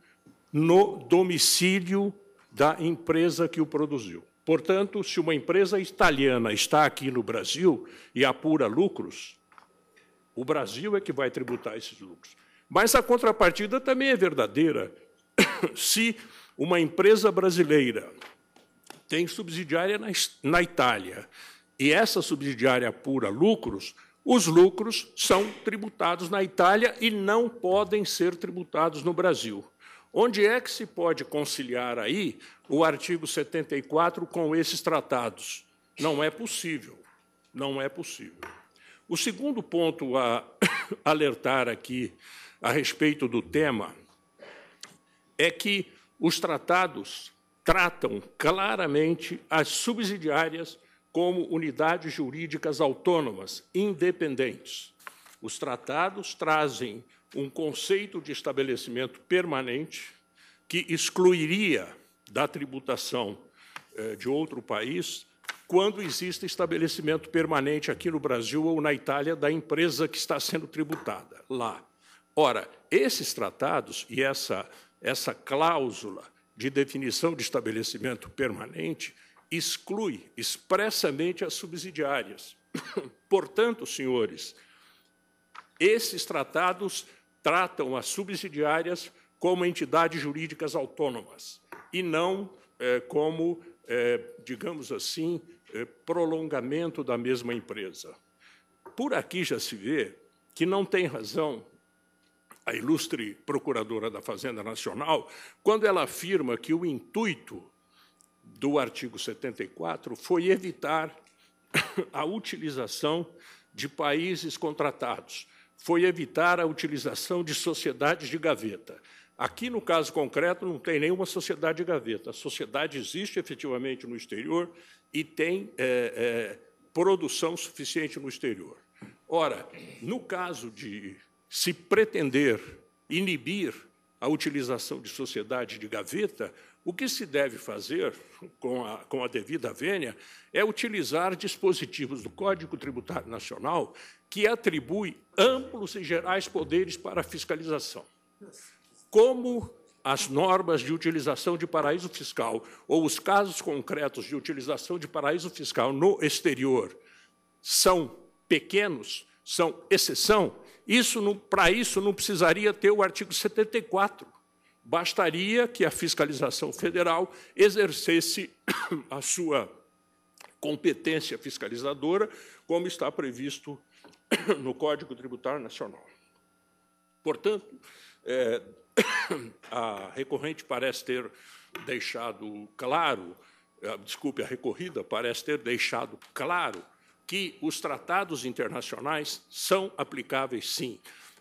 no domicílio da empresa que o produziu. Portanto, se uma empresa italiana está aqui no Brasil e apura lucros, o Brasil é que vai tributar esses lucros. Mas a contrapartida também é verdadeira. Se uma empresa brasileira tem subsidiária na, Itália e essa subsidiária apura lucros, os lucros são tributados na Itália e não podem ser tributados no Brasil. Onde é que se pode conciliar aí o artigo 74 com esses tratados? Não é possível. Não é possível. O segundo ponto a alertar aqui a respeito do tema é que os tratados tratam claramente as subsidiárias como unidades jurídicas autônomas, independentes. Os tratados trazem um conceito de estabelecimento permanente que excluiria da tributação eh, de outro país quando existe estabelecimento permanente aqui no Brasil ou na Itália da empresa que está sendo tributada lá. Ora, esses tratados e essa, essa cláusula de definição de estabelecimento permanente exclui expressamente as subsidiárias. Portanto, senhores, esses tratados tratam as subsidiárias como entidades jurídicas autônomas e não eh, como, eh, digamos assim, eh, prolongamento da mesma empresa. Por aqui já se vê que não tem razão a ilustre procuradora da Fazenda Nacional quando ela afirma que o intuito do artigo 74 foi evitar a utilização de países contratados foi evitar a utilização de sociedades de gaveta. Aqui, no caso concreto, não tem nenhuma sociedade de gaveta. A sociedade existe efetivamente no exterior e tem é, é, produção suficiente no exterior. Ora, no caso de se pretender inibir a utilização de sociedade de gaveta, o que se deve fazer, com a, com a devida vênia, é utilizar dispositivos do Código Tributário Nacional que atribui amplos e gerais poderes para fiscalização. Como as normas de utilização de paraíso fiscal ou os casos concretos de utilização de paraíso fiscal no exterior são pequenos, são exceção, isso para isso não precisaria ter o artigo 74. Bastaria que a fiscalização federal exercesse a sua competência fiscalizadora, como está previsto no Código Tributário Nacional. Portanto, é, a recorrente parece ter deixado claro, é, desculpe, a recorrida parece ter deixado claro que os tratados internacionais são aplicáveis, sim,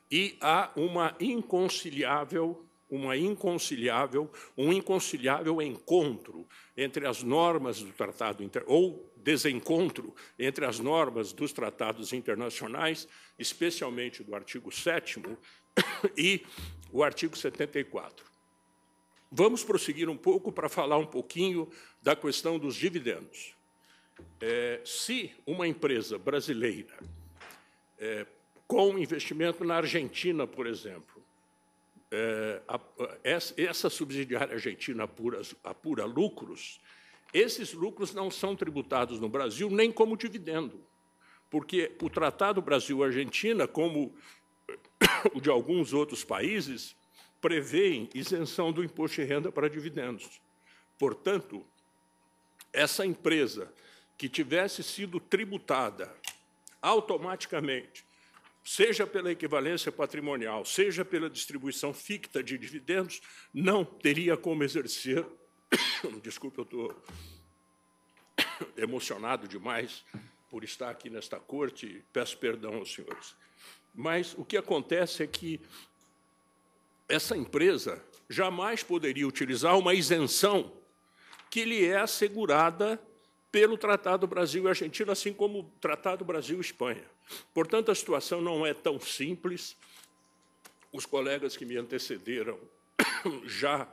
e há uma inconciliável uma inconciliável, um inconciliável encontro entre as normas do tratado ou desencontro entre as normas dos tratados internacionais, especialmente do artigo 7 e o artigo 74. Vamos prosseguir um pouco para falar um pouquinho da questão dos dividendos. É, se uma empresa brasileira, é, com investimento na Argentina, por exemplo, é, essa subsidiária argentina apura, apura lucros, esses lucros não são tributados no Brasil nem como dividendo, porque o Tratado Brasil-Argentina, como o de alguns outros países, prevê isenção do imposto de renda para dividendos. Portanto, essa empresa que tivesse sido tributada automaticamente seja pela equivalência patrimonial, seja pela distribuição ficta de dividendos, não teria como exercer. Desculpe, eu estou emocionado demais por estar aqui nesta corte, peço perdão aos senhores. Mas o que acontece é que essa empresa jamais poderia utilizar uma isenção que lhe é assegurada pelo Tratado Brasil e Argentina, assim como o Tratado Brasil Espanha. Portanto, a situação não é tão simples. Os colegas que me antecederam já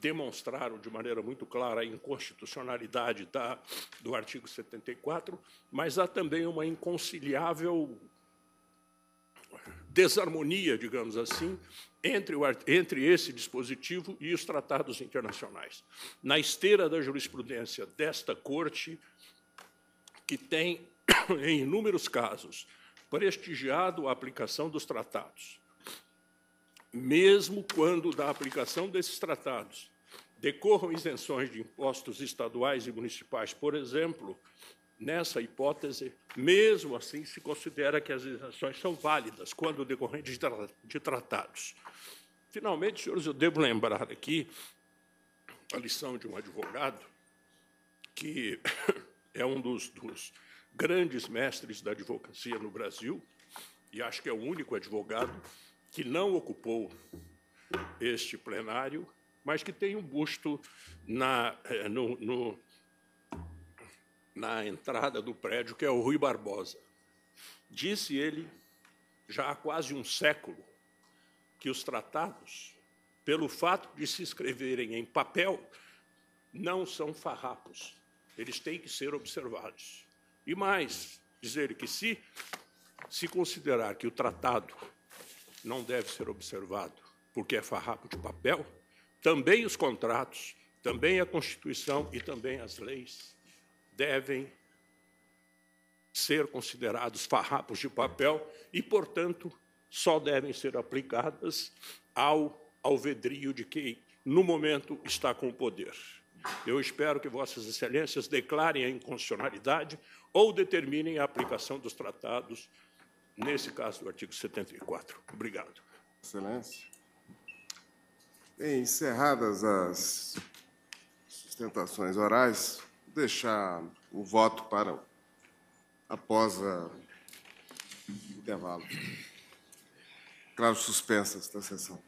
demonstraram de maneira muito clara a inconstitucionalidade da, do artigo 74, mas há também uma inconciliável desarmonia, digamos assim, entre, o, entre esse dispositivo e os tratados internacionais. Na esteira da jurisprudência desta corte, que tem em inúmeros casos, prestigiado a aplicação dos tratados. Mesmo quando da aplicação desses tratados decorram isenções de impostos estaduais e municipais, por exemplo, nessa hipótese, mesmo assim, se considera que as isenções são válidas quando decorrentes de tratados. Finalmente, senhores, eu devo lembrar aqui a lição de um advogado, que é um dos, dos grandes mestres da advocacia no Brasil, e acho que é o único advogado que não ocupou este plenário, mas que tem um busto na, é, no, no, na entrada do prédio, que é o Rui Barbosa. Disse ele, já há quase um século, que os tratados, pelo fato de se escreverem em papel, não são farrapos, eles têm que ser observados. E mais, dizer que se se considerar que o tratado não deve ser observado porque é farrapo de papel, também os contratos, também a Constituição e também as leis devem ser considerados farrapos de papel e, portanto, só devem ser aplicadas ao alvedrio de quem, no momento, está com o poder. Eu espero que Vossas Excelências declarem a inconstitucionalidade ou determinem a aplicação dos tratados, nesse caso do artigo 74. Obrigado. Excelência. Bem, encerradas as sustentações orais, vou deixar o voto para após o intervalo. Claro, suspensas esta sessão.